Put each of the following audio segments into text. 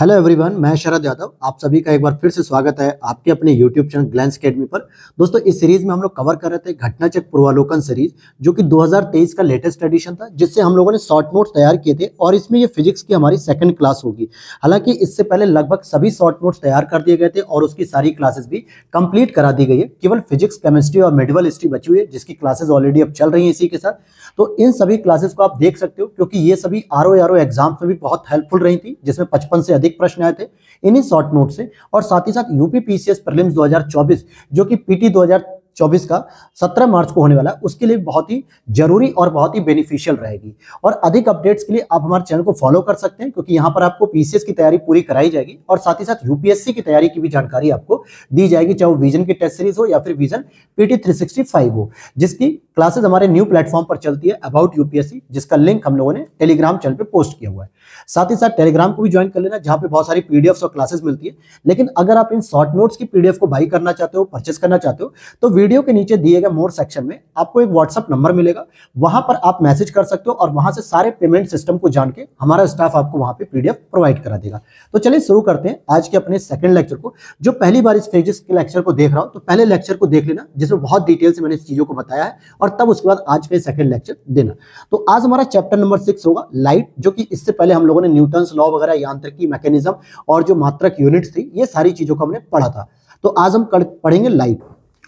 hello everyone मैं शरद यादव आप सभी का एक बार फिर से स्वागत है आपके अपने यूट्यूब चैनल ग्लैंस अकेडमी पर दोस्तों इस सीरीज में हम लोग कवर कर रहे थे घटनाचक पूर्वालोकन सीरीज जो कि 2023 का लेटेस्ट एडिशन था जिससे हम लोगों ने शॉर्ट नोट्स तैयार किए थे और इसमें ये फिजिक्स की हमारी सेकंड क्लास होगी हालांकि इससे पहले लगभग सभी शॉर्ट नोट्स तैयार कर दिए गए थे और उसकी सारी क्लासेस भी कंप्लीट करा दी गई है केवल फिजिक्स केमिस्ट्री और मेडिवल हिस्ट्री बची हुई है जिसकी क्लासेज ऑलरेडी अब चल रही है इसी के साथ तो इन सभी क्लासेस को आप देख सकते हो क्योंकि ये सभी आर ओ एग्जाम्स में भी बहुत हेल्पफुल रही थी जिसमें पचपन से अधिक अधिक प्रश्न आए थे इन्हीं शॉर्ट नोट से और साथ ही साथ यूपी पीसीएस प्रीलिम्स 2024 जो कि पीटी 2024 का 17 मार्च को होने वाला है उसके लिए बहुत ही जरूरी और बहुत ही बेनिफिशियल रहेगी और अधिक अपडेट्स के लिए आप हमारे चैनल को फॉलो कर सकते हैं क्योंकि यहाँ पर आपको पीसीएस की तैयारी पूरी कराई जाएगी और साथ ही साथ यूपीएससी की तैयारी की भी जानकारी आपको दी जाएगी चाहे वो विजन की टेस्ट सीरीज हो या फिर विजन पीटी थ्री हो जिसकी क्लासेज हमारे न्यू प्लेटफॉर्म पर चलती है अबाउट यूपीएससी जिसका लिंक हम लोगों ने टेलीग्राम चैनल पर पोस्ट किया हुआ है साथ ही साथ टेलीग्राम को भी ज्वाइन कर लेना जहाँ पे बहुत सारी पीडीएफ और क्लासेस मिलती है लेकिन अगर आप इन शॉर्ट नोट्स की पीडीएफ को बाई करना चाहते हो परचेस करना चाहते हो तो वीडियो के नीचे दिए गए मोर सेक्शन में आपको एक व्हाट्सअप नंबर मिलेगा वहां पर आप मैसेज कर सकते हो और वहां से सारे पेमेंट सिस्टम को जान के हमारा स्टाफ आपको वहां पर पीडीएफ प्रोवाइड करा देगा तो चलिए शुरू करते हैं आज के अपने सेकंड लेक्चर को जो पहली बार इस फेजिस के लेक्चर को देख रहा हूं तो पहले लेक्चर को देख लेना जिसमें बहुत डिटेल से मैंने इस चीजों को बताया है और तब उसके बाद आज का सेकंड लेक्चर देना तो आज हमारा चैप्टर नंबर सिक्स होगा लाइट जो कि इससे पहले हम लोग लोगों ने न्यूटन लॉ वगैरह यांत्रिकी मैकेनिज्म और जो मात्रक यूनिट्स थी ये सारी चीज़ों को हमने पढ़ा था तो आज हम पढ़ेंगे लाइट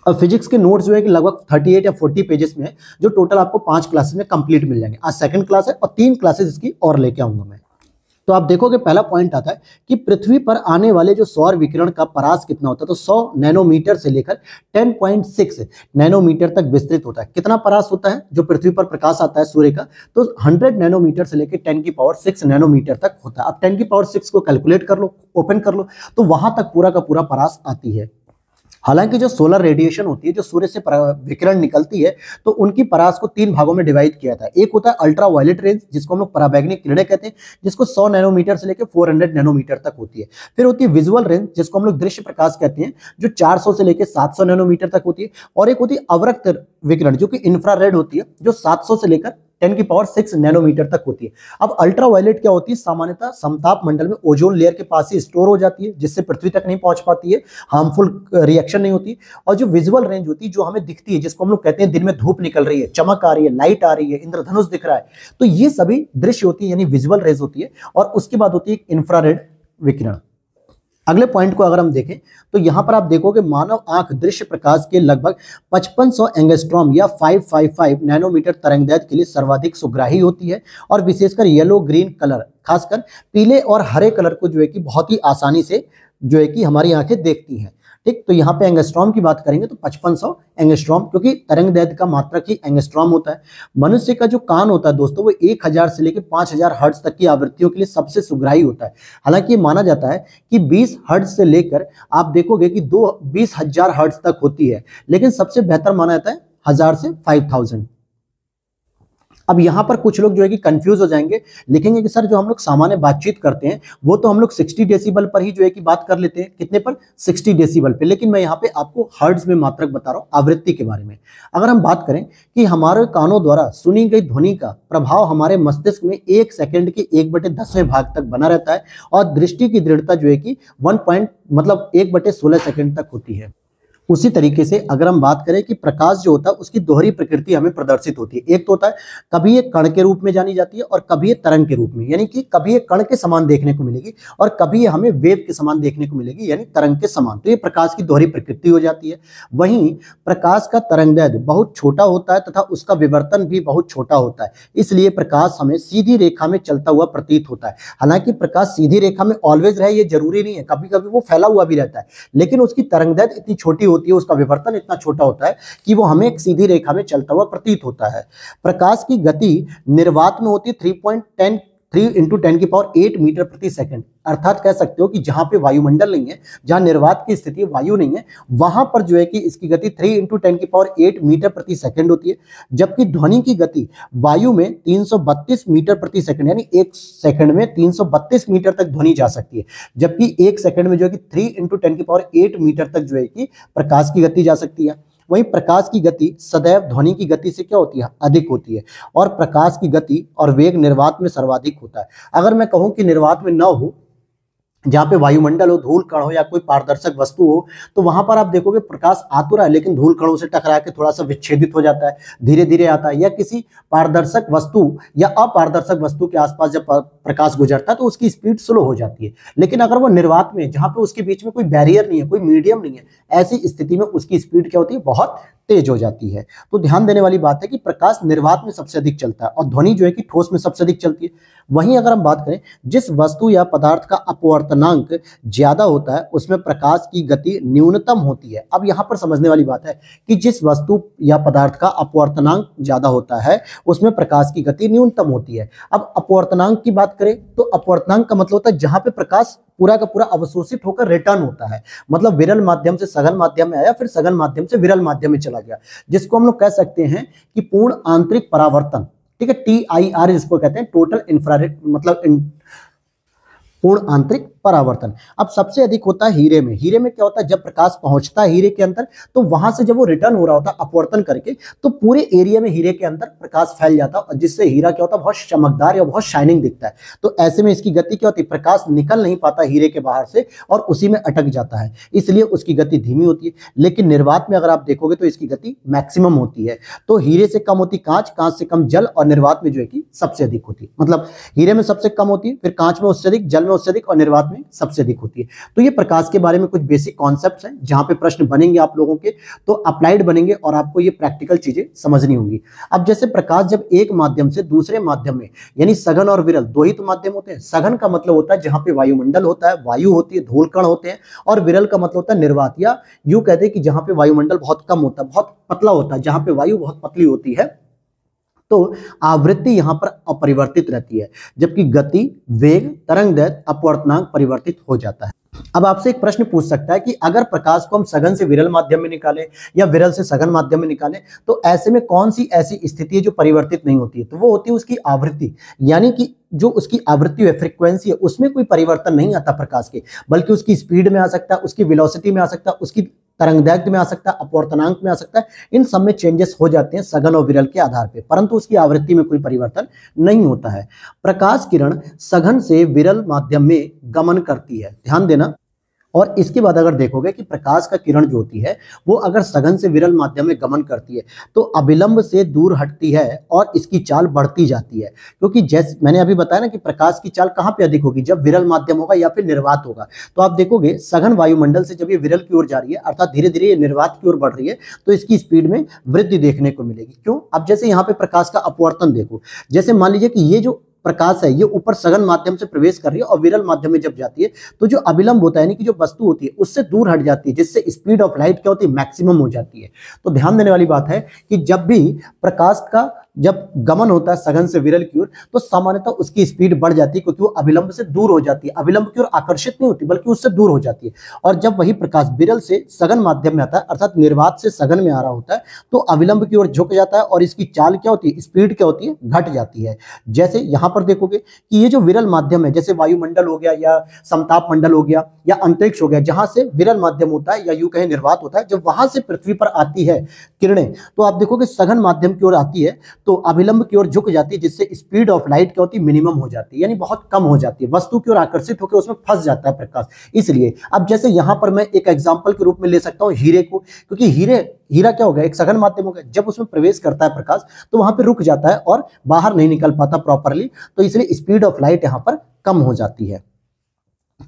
और फिजिक्स के नोट्स जो है कि लगभग 38 या 40 पेजेस में जो टोटल आपको पांच क्लासेस में कंप्लीट मिल जाएंगे आज सेकंड क्लास है और तीन क्लासेस इसकी और लेके आऊंगा मैं तो आप देखोगे पहला पॉइंट आता है कि पृथ्वी पर आने वाले जो सौर विकिरण का परास कितना होता है तो 100 नैनोमीटर से लेकर 10.6 नैनोमीटर तक विस्तृत होता है कितना परास होता है जो पृथ्वी पर प्रकाश आता है सूर्य का तो 100 नैनोमीटर से लेकर 10 की पावर 6 नैनोमीटर तक होता है अब 10 की पावर 6 को कैलकुलेट कर लो ओपन कर लो तो वहां तक पूरा का पूरा परास आती है हालांकि जो सोलर रेडिएशन होती है जो सूर्य से विकिरण निकलती है तो उनकी परास को तीन भागों में डिवाइड किया था एक होता है अल्ट्रा वायलेट रेंज जिसको हम लोग पराबैग्निक किरणें कहते हैं जिसको 100 नैनोमीटर से लेकर 400 नैनोमीटर तक होती है फिर होती है विजुअल रेंज जिसको हम लोग दृश्य प्रकाश कहते हैं जो चार से लेकर सात नैनोमीटर तक होती है और एक होती है अवरक्त विकिरण जो कि इंफ्रा होती है जो सात से लेकर टेन की पावर सिक्स नैनोमीटर तक होती है अब अल्ट्रा वायलेट क्या होती है सामान्यतः समताप मंडल में ओजोन लेयर के पास ही स्टोर हो जाती है जिससे पृथ्वी तक नहीं पहुंच पाती है हार्मफुल रिएक्शन नहीं होती और जो विजुअल रेंज होती है जो हमें दिखती है जिसको हम लोग कहते हैं दिन में धूप निकल रही है चमक आ रही है लाइट आ रही है इंद्रधनुष दिख रहा है तो ये सभी दृश्य होती है यानी विजुअल रेज होती है और उसके बाद होती है इंफ्रारेड विकिरण अगले पॉइंट को अगर हम देखें तो यहाँ पर आप देखोगे मानव आंख दृश्य प्रकाश के लगभग 5500 सौ एंगेस्ट्रॉम या 555 नैनोमीटर दैत के लिए सर्वाधिक सुग्राही होती है और विशेषकर येलो ग्रीन कलर खासकर पीले और हरे कलर को जो है कि बहुत ही आसानी से जो है कि हमारी आंखें देखती हैं ठीक तो यहाँ पे एंगस्ट्रॉम की बात करेंगे तो 5500 एंगस्ट्रॉम क्योंकि तरंग दैर्घ्य का मात्रा की एंगस्ट्रॉम होता है मनुष्य का जो कान होता है दोस्तों वो 1000 से लेकर 5000 हर्ट्ज तक की आवृत्तियों के लिए सबसे सुग्राही होता है हालांकि ये माना जाता है कि 20 हर्ट्ज से लेकर आप देखोगे कि दो बीस हर्ट्ज तक होती है लेकिन सबसे बेहतर माना जाता है हजार से फाइव अब यहाँ पर कुछ लोग जो है कि कंफ्यूज हो जाएंगे लिखेंगे कि सर जो हम लोग सामान्य बातचीत करते हैं वो तो हम लोग सिक्सटी डेसीबल पर ही जो है कि बात कर लेते हैं कितने पर सिक्सटी डेसीबल पर लेकिन मैं यहाँ पे आपको हर्ड्स में मात्रक बता रहा हूँ आवृत्ति के बारे में अगर हम बात करें कि हमारे कानों द्वारा सुनी गई ध्वनि का प्रभाव हमारे मस्तिष्क में एक सेकेंड के एक बटे दसवें भाग तक बना रहता है और दृष्टि की दृढ़ता जो है कि वन पॉइंट मतलब एक बटे सोलह सेकेंड तक होती है उसी तरीके से अगर हम बात करें कि प्रकाश जो होता है उसकी दोहरी प्रकृति हमें प्रदर्शित होती है एक तो होता है कभी ये कण के रूप में जानी जाती है और कभी ये तरंग के रूप में यानी कि कभी ये कण के समान देखने को मिलेगी और कभी ये हमें वेव के समान देखने को मिलेगी यानी तरंग के समान तो ये प्रकाश की दोहरी प्रकृति हो जाती है वहीं प्रकाश का तरंगदैर्घ्य बहुत छोटा होता है तथा उसका विवर्तन भी बहुत छोटा होता है इसलिए प्रकाश हमें सीधी रेखा में चलता हुआ प्रतीत होता है हालांकि प्रकाश सीधी रेखा में ऑलवेज रहे ये जरूरी नहीं है कभी कभी वो फैला हुआ भी रहता है लेकिन उसकी तरंगदैद इतनी छोटी होती है उसका विवर्तन इतना छोटा होता है कि वो हमें एक सीधी रेखा में चलता हुआ प्रतीत होता है प्रकाश की गति निर्वात में होती है three point ten three into ten की पावर एट मीटर प्रति सेकंड अर्थात कह सकते हो कि जहां पे वायुमंडल नहीं है जहां निर्वात की स्थिति वायु नहीं है वहां पर जो है कि इसकी गति थ्री इंटू टेन की पावर एट मीटर प्रति सेकंड होती है जबकि ध्वनि की गति वायु में तीन सौ बत्तीस मीटर प्रति सेकंड यानी एक सेकंड में तीन सौ बत्तीस मीटर तक ध्वनि जा सकती है जबकि एक सेकंड में जो है कि थ्री इंटू टेन की पावर एट मीटर तक जो है कि प्रकाश की गति जा सकती है वहीं प्रकाश की गति सदैव ध्वनि की गति से क्या होती है अधिक होती है और प्रकाश की गति और वेग निर्वात में सर्वाधिक होता है अगर मैं कहूँ कि निर्वात में न हो जहाँ पे वायुमंडल हो धूल कण हो या कोई पारदर्शक वस्तु हो तो वहां पर आप देखोगे प्रकाश आ तो रहा है लेकिन धूल कणों से टकरा के थोड़ा सा विच्छेदित हो जाता है धीरे धीरे आता है या किसी पारदर्शक वस्तु या अपारदर्शक वस्तु के आसपास जब प्रकाश गुजरता है तो उसकी स्पीड स्लो हो जाती है लेकिन अगर वो निर्वात में जहाँ पे उसके बीच में कोई बैरियर नहीं है कोई मीडियम नहीं है ऐसी स्थिति में उसकी स्पीड क्या होती है बहुत तेज हो जाती है तो ध्यान देने वाली बात है कि प्रकाश निर्वात में सबसे अधिक चलता है और ध्वनि जो है कि ठोस में सबसे अधिक चलती है वहीं अगर हम बात करें जिस वस्तु या पदार्थ का अपवर्तनांक ज्यादा होता है उसमें प्रकाश की गति न्यूनतम होती है अब यहां पर समझने वाली बात है कि जिस वस्तु या पदार्थ का अपवर्तनांक ज्यादा होता है उसमें प्रकाश की गति न्यूनतम होती है अब अपवर्तनांक की बात करें तो अपवर्तनांक का मतलब होता है जहां पर प्रकाश पूरा का पूरा अवशोषित होकर रिटर्न होता है मतलब विरल माध्यम से सघन माध्यम में आया फिर सघन माध्यम से विरल माध्यम में चला चला गया जिसको हम लोग कह सकते हैं कि पूर्ण आंतरिक परावर्तन ठीक है टी आई आर जिसको कहते हैं टोटल इंफ्रारेड मतलब पूर्ण आंतरिक परावर्तन अब सबसे अधिक होता है हीरे में हीरे में क्या होता है जब प्रकाश पहुंचता है हीरे के अंदर तो वहां से जब वो रिटर्न हो रहा होता है अपवर्तन करके तो पूरे एरिया में हीरे के अंदर प्रकाश फैल जाता है जिससे हीरा क्या होता है बहुत चमकदार या बहुत शाइनिंग दिखता है तो ऐसे में इसकी गति क्या होती है प्रकाश निकल नहीं पाता हीरे के बाहर से और उसी में अटक जाता है इसलिए उसकी गति धीमी होती है लेकिन निर्वात में अगर आप देखोगे तो इसकी गति मैक्सिमम होती है तो हीरे से कम होती कांच कांच से कम जल और निर्वात में जो है कि सबसे अधिक होती है मतलब हीरे में सबसे कम होती है फिर कांच में उससे अधिक जल में उससे अधिक और निर्वात में सबसे अधिक होती है तो ये प्रकाश के बारे में कुछ बेसिक कॉन्सेप्ट हैं जहां पे प्रश्न बनेंगे आप लोगों के तो अप्लाइड बनेंगे और आपको ये प्रैक्टिकल चीजें समझनी होंगी अब जैसे प्रकाश जब एक माध्यम से दूसरे माध्यम में यानी सघन और विरल दो ही तो माध्यम होते हैं सघन का मतलब होता है जहां पर वायुमंडल होता है वायु होती है धूल होते हैं और विरल का मतलब होता है निर्वात या यू कहते हैं कि जहां पर वायुमंडल बहुत कम होता है बहुत पतला होता है जहां पर वायु बहुत पतली होती है तो आवृत्ति यहां पर अपरिवर्तित रहती है जबकि गति वेग तरंग दैत अपवर्तनांक परिवर्तित हो जाता है अब आपसे एक प्रश्न पूछ सकता है कि अगर प्रकाश को हम सघन से विरल माध्यम में निकालें या विरल से सघन माध्यम में निकालें तो ऐसे में कौन सी ऐसी स्थिति है जो परिवर्तित नहीं होती है तो वो होती है उसकी आवृत्ति यानी कि जो उसकी आवृत्ति है फ्रीक्वेंसी है उसमें कोई परिवर्तन नहीं आता प्रकाश के बल्कि उसकी स्पीड में आ सकता है उसकी विलोसिटी में आ सकता है उसकी तरंगदैर्घ्य में आ सकता है अपवर्तनांक में आ सकता है इन सब में चेंजेस हो जाते हैं सघन और विरल के आधार पर परंतु उसकी आवृत्ति में कोई परिवर्तन नहीं होता है प्रकाश किरण सघन से विरल माध्यम में गमन करती है ध्यान देना और इसके बाद अगर देखोगे कि प्रकाश का किरण जो होती है वो अगर सघन से विरल माध्यम में गमन करती है तो अविलंब से दूर हटती है और इसकी चाल बढ़ती जाती है क्योंकि जैसे मैंने अभी बताया ना कि प्रकाश की चाल कहाँ पे अधिक होगी जब विरल माध्यम होगा या फिर निर्वात होगा तो आप देखोगे सघन वायुमंडल से जब ये विरल की ओर जा रही है अर्थात धीरे धीरे ये निर्वात की ओर बढ़ रही है तो इसकी स्पीड में वृद्धि देखने को मिलेगी क्यों अब जैसे यहाँ पे प्रकाश का अपवर्तन देखो जैसे मान लीजिए कि ये जो प्रकाश है ये ऊपर सघन माध्यम से प्रवेश कर रही है और विरल माध्यम में जब जाती है तो जो अभिलंब होता है यानी कि जो वस्तु होती है उससे दूर हट जाती है जिससे स्पीड ऑफ लाइट क्या होती है मैक्सिमम हो जाती है तो ध्यान देने वाली बात है कि जब भी प्रकाश का जब गमन होता है सघन से विरल की ओर तो सामान्यतः उसकी स्पीड बढ़ जाती है क्योंकि वो अभिलंब से दूर हो जाती है अभिलंब की ओर आकर्षित नहीं होती बल्कि उससे दूर हो जाती है और जब वही प्रकाश विरल से सघन माध्यम में आता है अर्थात निर्वात से सघन में आ रहा होता है तो अविलंब की ओर झुक जाता है और इसकी चाल क्या होती है स्पीड क्या होती है घट जाती है जैसे यहां पर देखोगे कि ये जो विरल माध्यम है जैसे वायुमंडल हो गया या समताप मंडल हो गया या अंतरिक्ष हो गया जहां से विरल माध्यम होता है या यू कहें निर्वात होता है जब वहां से पृथ्वी पर आती है किरणें तो आप देखोगे सघन माध्यम की ओर आती है तो अभिलंब की ओर झुक जाती है जिससे स्पीड ऑफ लाइट क्या होती है मिनिमम हो जाती है यानी बहुत कम हो जाती है वस्तु की ओर आकर्षित होकर उसमें फंस जाता है प्रकाश इसलिए अब जैसे यहां पर मैं एक एग्जाम्पल के रूप में ले सकता हूँ हीरे को क्योंकि हीरे हीरा क्या होगा एक सघन माध्यम होगा जब उसमें प्रवेश करता है प्रकाश तो वहां पर रुक जाता है और बाहर नहीं निकल पाता प्रॉपरली तो इसलिए स्पीड ऑफ लाइट यहाँ पर कम हो जाती है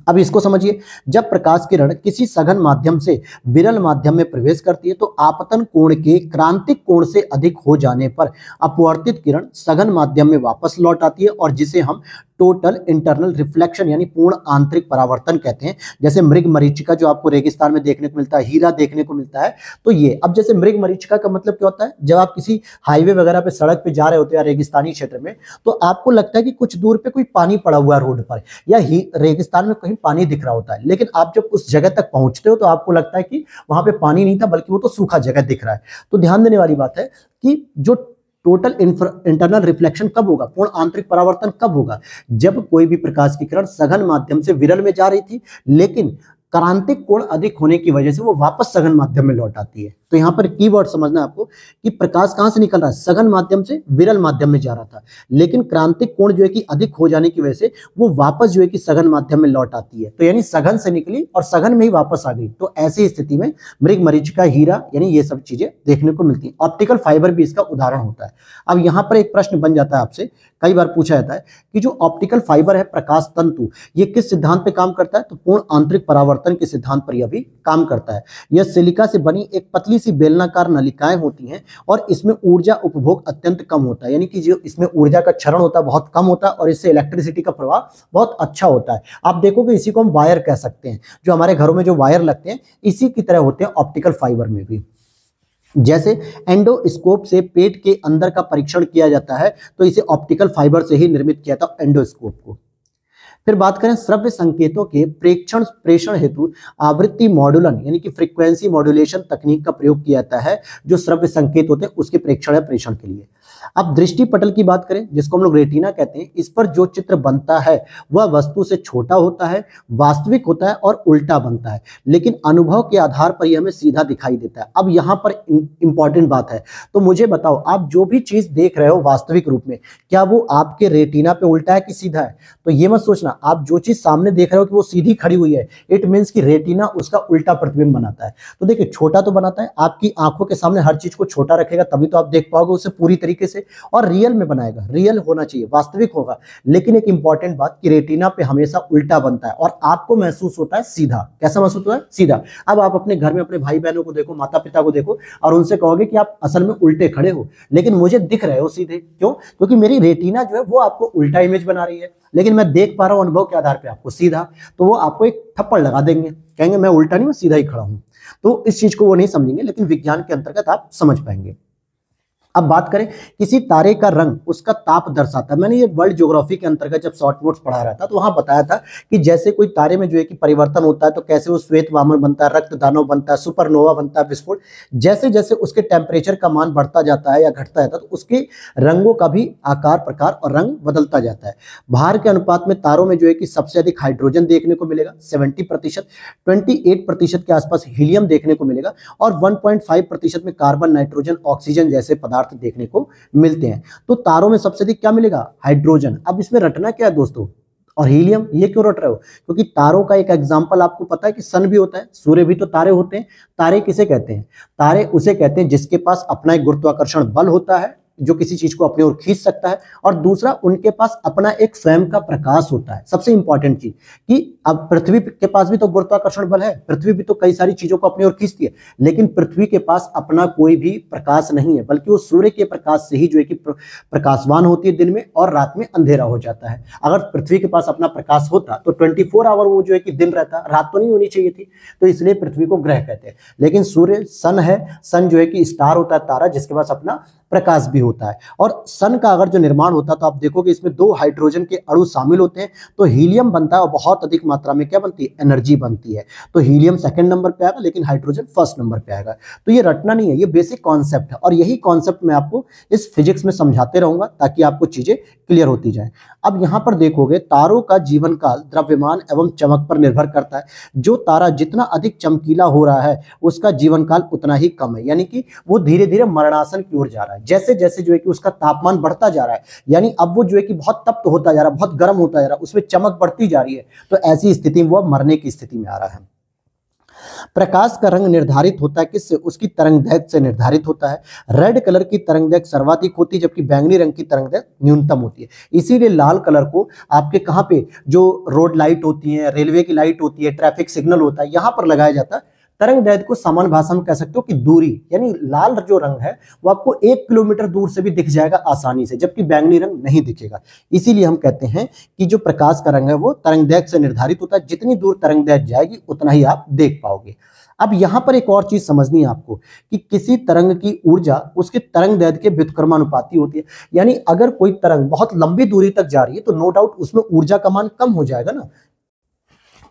अब इसको समझिए जब प्रकाश किरण किसी सघन माध्यम से विरल माध्यम में प्रवेश करती है तो आपतन कोण के क्रांतिक कोण से अधिक हो जाने पर अपवर्तित किरण सघन माध्यम में वापस लौट आती है और जिसे हम टोटल इंटरनल रिफ्लेक्शन यानी पूर्ण आंतरिक परावर्तन कहते हैं जैसे मृग मरीचिका जो आपको रेगिस्तान में देखने को मिलता है हीरा देखने को मिलता है तो ये अब जैसे मृग मरीचिका का मतलब क्या होता है जब आप किसी हाईवे वगैरह पे सड़क पे जा रहे होते हैं रेगिस्तानी क्षेत्र में तो आपको लगता है कि कुछ दूर पे कोई पानी पड़ा हुआ है रोड पर या रेगिस्तान में कहीं पानी दिख रहा होता है लेकिन आप जब उस जगह तक पहुंचते हो तो आपको लगता है कि वहां पे पानी नहीं था बल्कि वो तो सूखा जगह दिख रहा है तो ध्यान देने वाली बात है कि जो टोटल इंटरनल रिफ्लेक्शन कब होगा पूर्ण आंतरिक परावर्तन कब होगा जब कोई भी प्रकाश की किरण सघन माध्यम से विरल में जा रही थी लेकिन क्रांतिक कोण अधिक होने की वजह से वो वापस सघन माध्यम में लौट आती है तो यहाँ पर कीवर्ड समझना आपको कि प्रकाश कहाँ से निकल रहा है सघन माध्यम से विरल माध्यम में जा रहा था लेकिन क्रांतिक कोण जो है कि अधिक हो जाने की वजह से वो वापस जो है कि सघन माध्यम में लौट आती है तो यानी सघन से निकली और सघन में ही वापस आ गई तो ऐसी स्थिति में मृग मरीज का हीरा यानी ये सब चीजें देखने को मिलती है ऑप्टिकल फाइबर भी इसका उदाहरण होता है अब यहाँ पर एक प्रश्न बन जाता है आपसे कई बार पूछा जाता है कि जो ऑप्टिकल फाइबर है प्रकाश तंतु ये किस सिद्धांत पे काम करता है तो पूर्ण आंतरिक परावर्तन के सिद्धांत पर यह भी काम करता है यह सिलिका से बनी एक पतली सी बेलनाकार नलिकाएं होती हैं और इसमें ऊर्जा उपभोग अत्यंत कम होता है यानी कि जो इसमें ऊर्जा का क्षरण होता है बहुत कम होता है और इससे इलेक्ट्रिसिटी का प्रभाव बहुत अच्छा होता है आप देखोगे इसी को हम वायर कह सकते हैं जो हमारे घरों में जो वायर लगते हैं इसी की तरह होते हैं ऑप्टिकल फाइबर में भी जैसे एंडोस्कोप से पेट के अंदर का परीक्षण किया जाता है तो इसे ऑप्टिकल फाइबर से ही निर्मित किया था एंडोस्कोप को फिर बात करें श्रव्य संकेतों के प्रेक्षण प्रेषण हेतु आवृत्ति मॉड्यूलन यानी कि फ्रीक्वेंसी मॉड्यूलेशन तकनीक का प्रयोग किया जाता है जो श्रव्य संकेत होते हैं उसके प्रेक्षण या प्रेषण के लिए अब दृष्टि पटल की बात करें जिसको हम लोग रेटिना कहते हैं इस पर जो चित्र बनता है वह वस्तु से छोटा होता है वास्तविक होता है और उल्टा बनता है लेकिन अनुभव के आधार पर यह हमें सीधा दिखाई देता है अब यहां पर इंपॉर्टेंट बात है तो मुझे बताओ आप जो भी चीज देख रहे हो वास्तविक रूप में क्या वो आपके रेटिना पे उल्टा है कि सीधा है तो ये मत सोचना आप जो चीज सामने देख रहे हो कि वो सीधी खड़ी हुई है इट मीन की रेटिना उसका उल्टा प्रतिबिंब बनाता है तो देखिए छोटा तो बनाता है आपकी आंखों के सामने हर चीज को छोटा रखेगा तभी तो आप देख पाओगे उसे पूरी तरीके से और रियल में बनाएगा रियल होना चाहिए वास्तविक होगा लेकिन एक इंपॉर्टेंट बात कि रेटिना पे हमेशा उल्टा बनता है और आपको महसूस होता है सीधा कैसा महसूस होता है सीधा अब आप अपने घर में अपने भाई बहनों को देखो माता पिता को देखो और उनसे कहोगे कि आप असल में उल्टे खड़े हो लेकिन मुझे दिख रहे हो सीधे क्यों क्योंकि मेरी रेटिना जो है वो आपको उल्टा इमेज बना रही है लेकिन मैं देख पा रहा हूँ अनुभव के आधार पर आपको सीधा तो वो आपको एक थप्पड़ लगा देंगे कहेंगे मैं उल्टा नहीं मैं सीधा ही खड़ा हूँ तो इस चीज को वो नहीं समझेंगे लेकिन विज्ञान के अंतर्गत आप समझ पाएंगे अब बात करें किसी तारे का रंग उसका ताप दर्शाता है मैंने ये वर्ल्ड ज्योग्राफी के अंतर्गत जब शॉर्ट नोट्स पढ़ा रहा था तो वहां बताया था कि जैसे कोई तारे में जो है कि परिवर्तन होता है तो कैसे वो श्वेत वामन बनता है रक्त दानव बनता है सुपरनोवा बनता है विस्फोट जैसे जैसे उसके टेम्परेचर का मान बढ़ता जाता है या घटता जाता है तो उसके रंगों का भी आकार प्रकार और रंग बदलता जाता है भार के अनुपात में तारों में जो है कि सबसे अधिक हाइड्रोजन देखने को मिलेगा सेवेंटी प्रतिशत प्रतिशत के आसपास हीलियम देखने को मिलेगा और वन प्रतिशत में कार्बन नाइट्रोजन ऑक्सीजन जैसे पदार्थ पदार्थ देखने को मिलते हैं तो तारों में सबसे अधिक क्या मिलेगा हाइड्रोजन अब इसमें रटना क्या है दोस्तों और हीलियम ये क्यों रट रहे हो क्योंकि तारों का एक एग्जाम्पल आपको पता है कि सन भी होता है सूर्य भी तो तारे होते हैं तारे किसे कहते हैं तारे उसे कहते हैं जिसके पास अपना एक गुरुत्वाकर्षण बल होता है जो किसी चीज को अपने ओर खींच सकता है और दूसरा उनके पास अपना एक स्वयं का प्रकाश होता है सबसे इंपॉर्टेंट चीज कि अब पृथ्वी के पास भी तो गुरुत्वाकर्षण बल है पृथ्वी भी तो कई सारी चीजों को अपनी ओर खींचती है लेकिन पृथ्वी के पास अपना कोई भी प्रकाश नहीं है बल्कि वो सूर्य के प्रकाश से ही जो है कि प्रकाशवान होती है दिन में और रात में अंधेरा हो जाता है अगर पृथ्वी के पास अपना प्रकाश होता तो ट्वेंटी आवर वो जो है कि दिन रहता रात तो नहीं होनी चाहिए थी तो इसलिए पृथ्वी को ग्रह कहते हैं लेकिन सूर्य सन है सन जो है कि स्टार होता है तारा जिसके पास अपना प्रकाश भी होता है और सन का अगर जो निर्माण होता है तो आप देखोगे इसमें दो हाइड्रोजन के अणु शामिल होते हैं तो हीलियम बनता है और बहुत अधिक मात्रा में क्या बनती है एनर्जी बनती है तो हीलियम सेकेंड नंबर पर आएगा लेकिन हाइड्रोजन फर्स्ट नंबर पर आएगा तो ये रटना नहीं है ये बेसिक कॉन्सेप्ट है और यही कॉन्सेप्ट मैं आपको इस फिजिक्स में समझाते रहूंगा ताकि आपको चीज़ें क्लियर होती जाए अब यहाँ पर देखोगे तारों का जीवन काल द्रव्यमान एवं चमक पर निर्भर करता है जो तारा जितना अधिक चमकीला हो रहा है उसका जीवन काल उतना ही कम है यानी कि वो धीरे धीरे मरणासन की ओर जा रहा है है जैसे जैसे जो है कि उसका तापमान बढ़ता जा रहा है यानी अब वो जो है कि बहुत तप्त होता जा रहा है बहुत गर्म होता जा रहा है उसमें चमक बढ़ती जा रही है तो ऐसी स्थिति में वह मरने की स्थिति में आ रहा है प्रकाश का रंग निर्धारित होता है किससे उसकी तरंग दैर्घ्य से निर्धारित होता है रेड कलर की तरंग दैर्घ्य सर्वाधिक होती है जबकि बैंगनी रंग की तरंग दैर्घ्य न्यूनतम होती है इसीलिए लाल कलर को आपके कहाँ पे जो रोड लाइट होती है रेलवे की लाइट होती है ट्रैफिक सिग्नल होता है यहाँ पर लगाया जाता है तरंग दैर्घ्य को सामान्य भाषा में कह सकते हो कि दूरी यानी लाल जो रंग है वो आपको एक किलोमीटर दूर से भी दिख जाएगा आसानी से जबकि बैंगनी रंग नहीं दिखेगा इसीलिए हम कहते हैं कि जो प्रकाश का रंग है वो तरंग दैर्घ्य से निर्धारित होता है जितनी दूर तरंग दैर्घ्य जाएगी उतना ही आप देख पाओगे अब यहां पर एक और चीज समझनी है आपको कि किसी तरंग की ऊर्जा उसके तरंग दैर्घ्य के व्युतक्रमानुपाती होती है यानी अगर कोई तरंग बहुत लंबी दूरी तक जा रही है तो नो डाउट उसमें ऊर्जा का मान कम हो जाएगा ना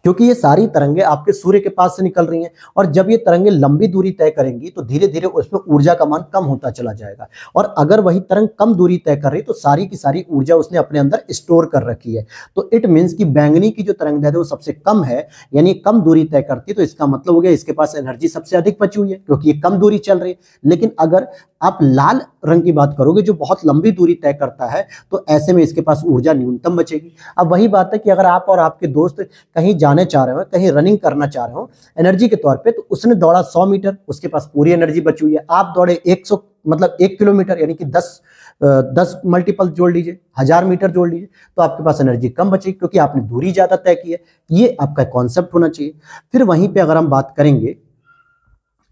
क्योंकि ये सारी तरंगे आपके सूर्य के पास से निकल रही हैं और जब ये तरंगे लंबी दूरी तय करेंगी तो धीरे धीरे उसमें ऊर्जा का मान कम होता चला जाएगा और अगर वही तरंग कम दूरी तय कर रही तो सारी की सारी ऊर्जा उसने अपने अंदर स्टोर कर रखी है तो इट मीन्स की बैंगनी की जो तरंग है वो सबसे कम है यानी कम दूरी तय करती है तो इसका मतलब हो गया इसके पास एनर्जी सबसे अधिक बची हुई है क्योंकि ये कम दूरी चल रही है लेकिन अगर आप लाल रंग की बात करोगे जो बहुत लंबी दूरी तय करता है तो ऐसे में इसके पास ऊर्जा न्यूनतम बचेगी अब वही बात है कि अगर आप और आपके दोस्त कहीं जाने चाह रहे हो कहीं रनिंग करना चाह रहे हो एनर्जी के तौर पर तो उसने दौड़ा सौ मीटर उसके पास पूरी एनर्जी बची हुई है आप दौड़े एक सौ मतलब एक किलोमीटर यानी कि दस दस मल्टीपल जोड़ लीजिए हजार मीटर जोड़ लीजिए तो आपके पास एनर्जी कम बचेगी क्योंकि आपने दूरी ज़्यादा तय की है ये आपका कॉन्सेप्ट होना चाहिए फिर वहीं पे अगर हम बात करेंगे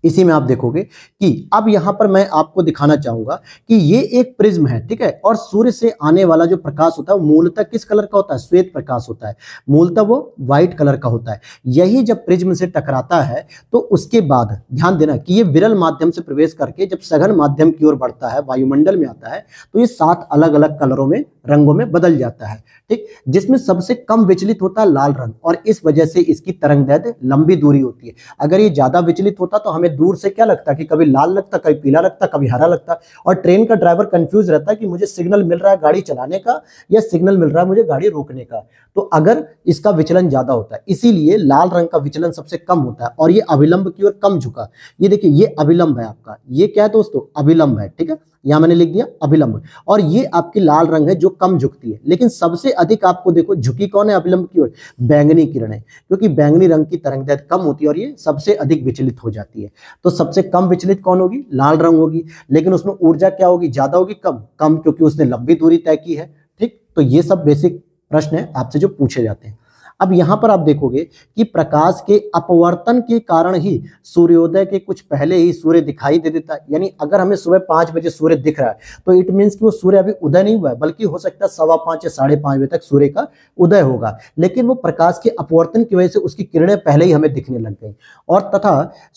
इसी में आप देखोगे कि अब यहाँ पर मैं आपको दिखाना चाहूंगा कि ये एक प्रिज्म है ठीक है और सूर्य से आने वाला जो प्रकाश होता है वो मूलतः किस कलर का होता है श्वेत प्रकाश होता है मूलतः वो व्हाइट कलर का होता है यही जब प्रिज्म से टकराता है तो उसके बाद ध्यान देना कि ये विरल माध्यम से प्रवेश करके जब सघन माध्यम की ओर बढ़ता है वायुमंडल में आता है तो ये सात अलग अलग कलरों में रंगों में बदल जाता है ठीक जिसमें सबसे कम विचलित होता है लाल रंग और इस वजह से इसकी तरंग दैद लंबी दूरी होती है अगर ये ज्यादा विचलित होता तो हमें दूर से क्या लगता कि कभी लाल लगता कभी पीला लगता कभी हरा लगता और ट्रेन का ड्राइवर कंफ्यूज रहता है कि मुझे सिग्नल मिल रहा है गाड़ी चलाने का या सिग्नल मिल रहा है मुझे गाड़ी रोकने का तो अगर इसका विचलन ज्यादा होता है इसीलिए लाल रंग का विचलन सबसे कम होता है और ये अविलंब की ओर कम झुका ये देखिए ये अविलंब है आपका ये क्या है दोस्तों अविलंब है ठीक है यहां मैंने लिख दिया अभिलंब और ये आपकी लाल रंग है जो कम झुकती है लेकिन सबसे अधिक आपको देखो झुकी कौन है अभिलंब की ओर बैंगनी किरण है क्योंकि बैंगनी रंग की तरंग कम होती है और ये सबसे अधिक विचलित हो जाती है तो सबसे कम विचलित कौन होगी लाल रंग होगी लेकिन उसमें ऊर्जा क्या होगी ज्यादा होगी कम कम क्योंकि उसने लंबी दूरी तय की है ठीक तो ये सब बेसिक प्रश्न है आपसे जो पूछे जाते हैं अब यहाँ पर आप देखोगे कि प्रकाश के अपवर्तन के कारण ही सूर्योदय के कुछ पहले ही सूर्य दिखाई दे देता है यानी अगर हमें सुबह पांच बजे सूर्य दिख रहा है तो इट मीन्स कि वो सूर्य अभी उदय नहीं हुआ है बल्कि हो सकता है सवा पांच या साढ़े पांच बजे तक सूर्य का उदय होगा लेकिन वो प्रकाश के अपवर्तन की वजह से उसकी किरणें पहले ही हमें दिखने लग गई और तथा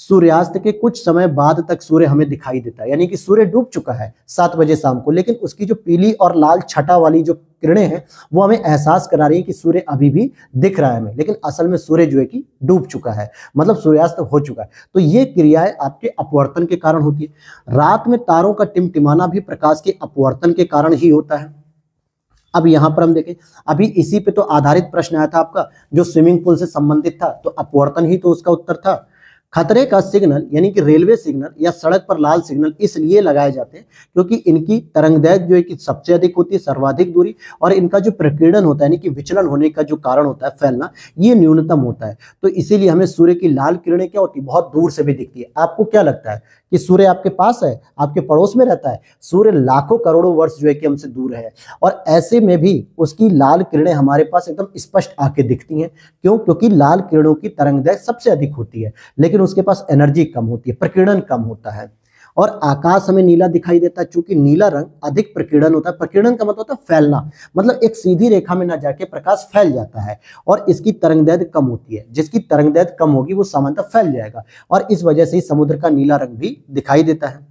सूर्यास्त के कुछ समय बाद तक सूर्य हमें दिखाई देता है यानी कि सूर्य डूब चुका है सात बजे शाम को लेकिन उसकी जो पीली और लाल छटा वाली जो किरणें हैं वो हमें एहसास करा रही है कि सूर्य अभी भी दिख रहा है हमें लेकिन असल में सूर्य जो है कि डूब चुका है मतलब सूर्यास्त हो चुका है तो ये क्रियाएं आपके अपवर्तन के कारण होती है रात में तारों का टिमटिमाना भी प्रकाश के अपवर्तन के कारण ही होता है अब यहां पर हम देखें अभी इसी पे तो आधारित प्रश्न आया था आपका जो स्विमिंग पूल से संबंधित था तो अपवर्तन ही तो उसका उत्तर था खतरे का सिग्नल यानी कि रेलवे सिग्नल या सड़क पर लाल सिग्नल इसलिए लगाए जाते हैं क्योंकि इनकी तरंगदैर्घ्य जो है कि सबसे अधिक होती है सर्वाधिक दूरी और इनका जो प्रकीर्णन होता है यानी कि विचलन होने का जो कारण होता है फैलना ये न्यूनतम होता है तो इसीलिए हमें सूर्य की लाल किरणें क्या होती है बहुत दूर से भी दिखती है आपको क्या लगता है कि सूर्य आपके पास है आपके पड़ोस में रहता है सूर्य लाखों करोड़ों वर्ष जो है कि हमसे दूर है और ऐसे में भी उसकी लाल किरणें हमारे पास एकदम स्पष्ट आके दिखती हैं क्यों क्योंकि लाल किरणों की तरंगदैर्घ्य सबसे अधिक होती है लेकिन उसके पास एनर्जी कम होती है प्रकीर्णन कम होता है और आकाश हमें नीला दिखाई देता है चूंकि नीला रंग अधिक प्रकीर्णन होता है प्रकीर्णन का मतलब होता है फैलना मतलब एक सीधी रेखा में ना जाके प्रकाश फैल जाता है और इसकी तरंग कम होती है जिसकी तरंग कम होगी वो सामान्यतः फैल जाएगा और इस वजह से ही समुद्र का नीला रंग भी दिखाई देता है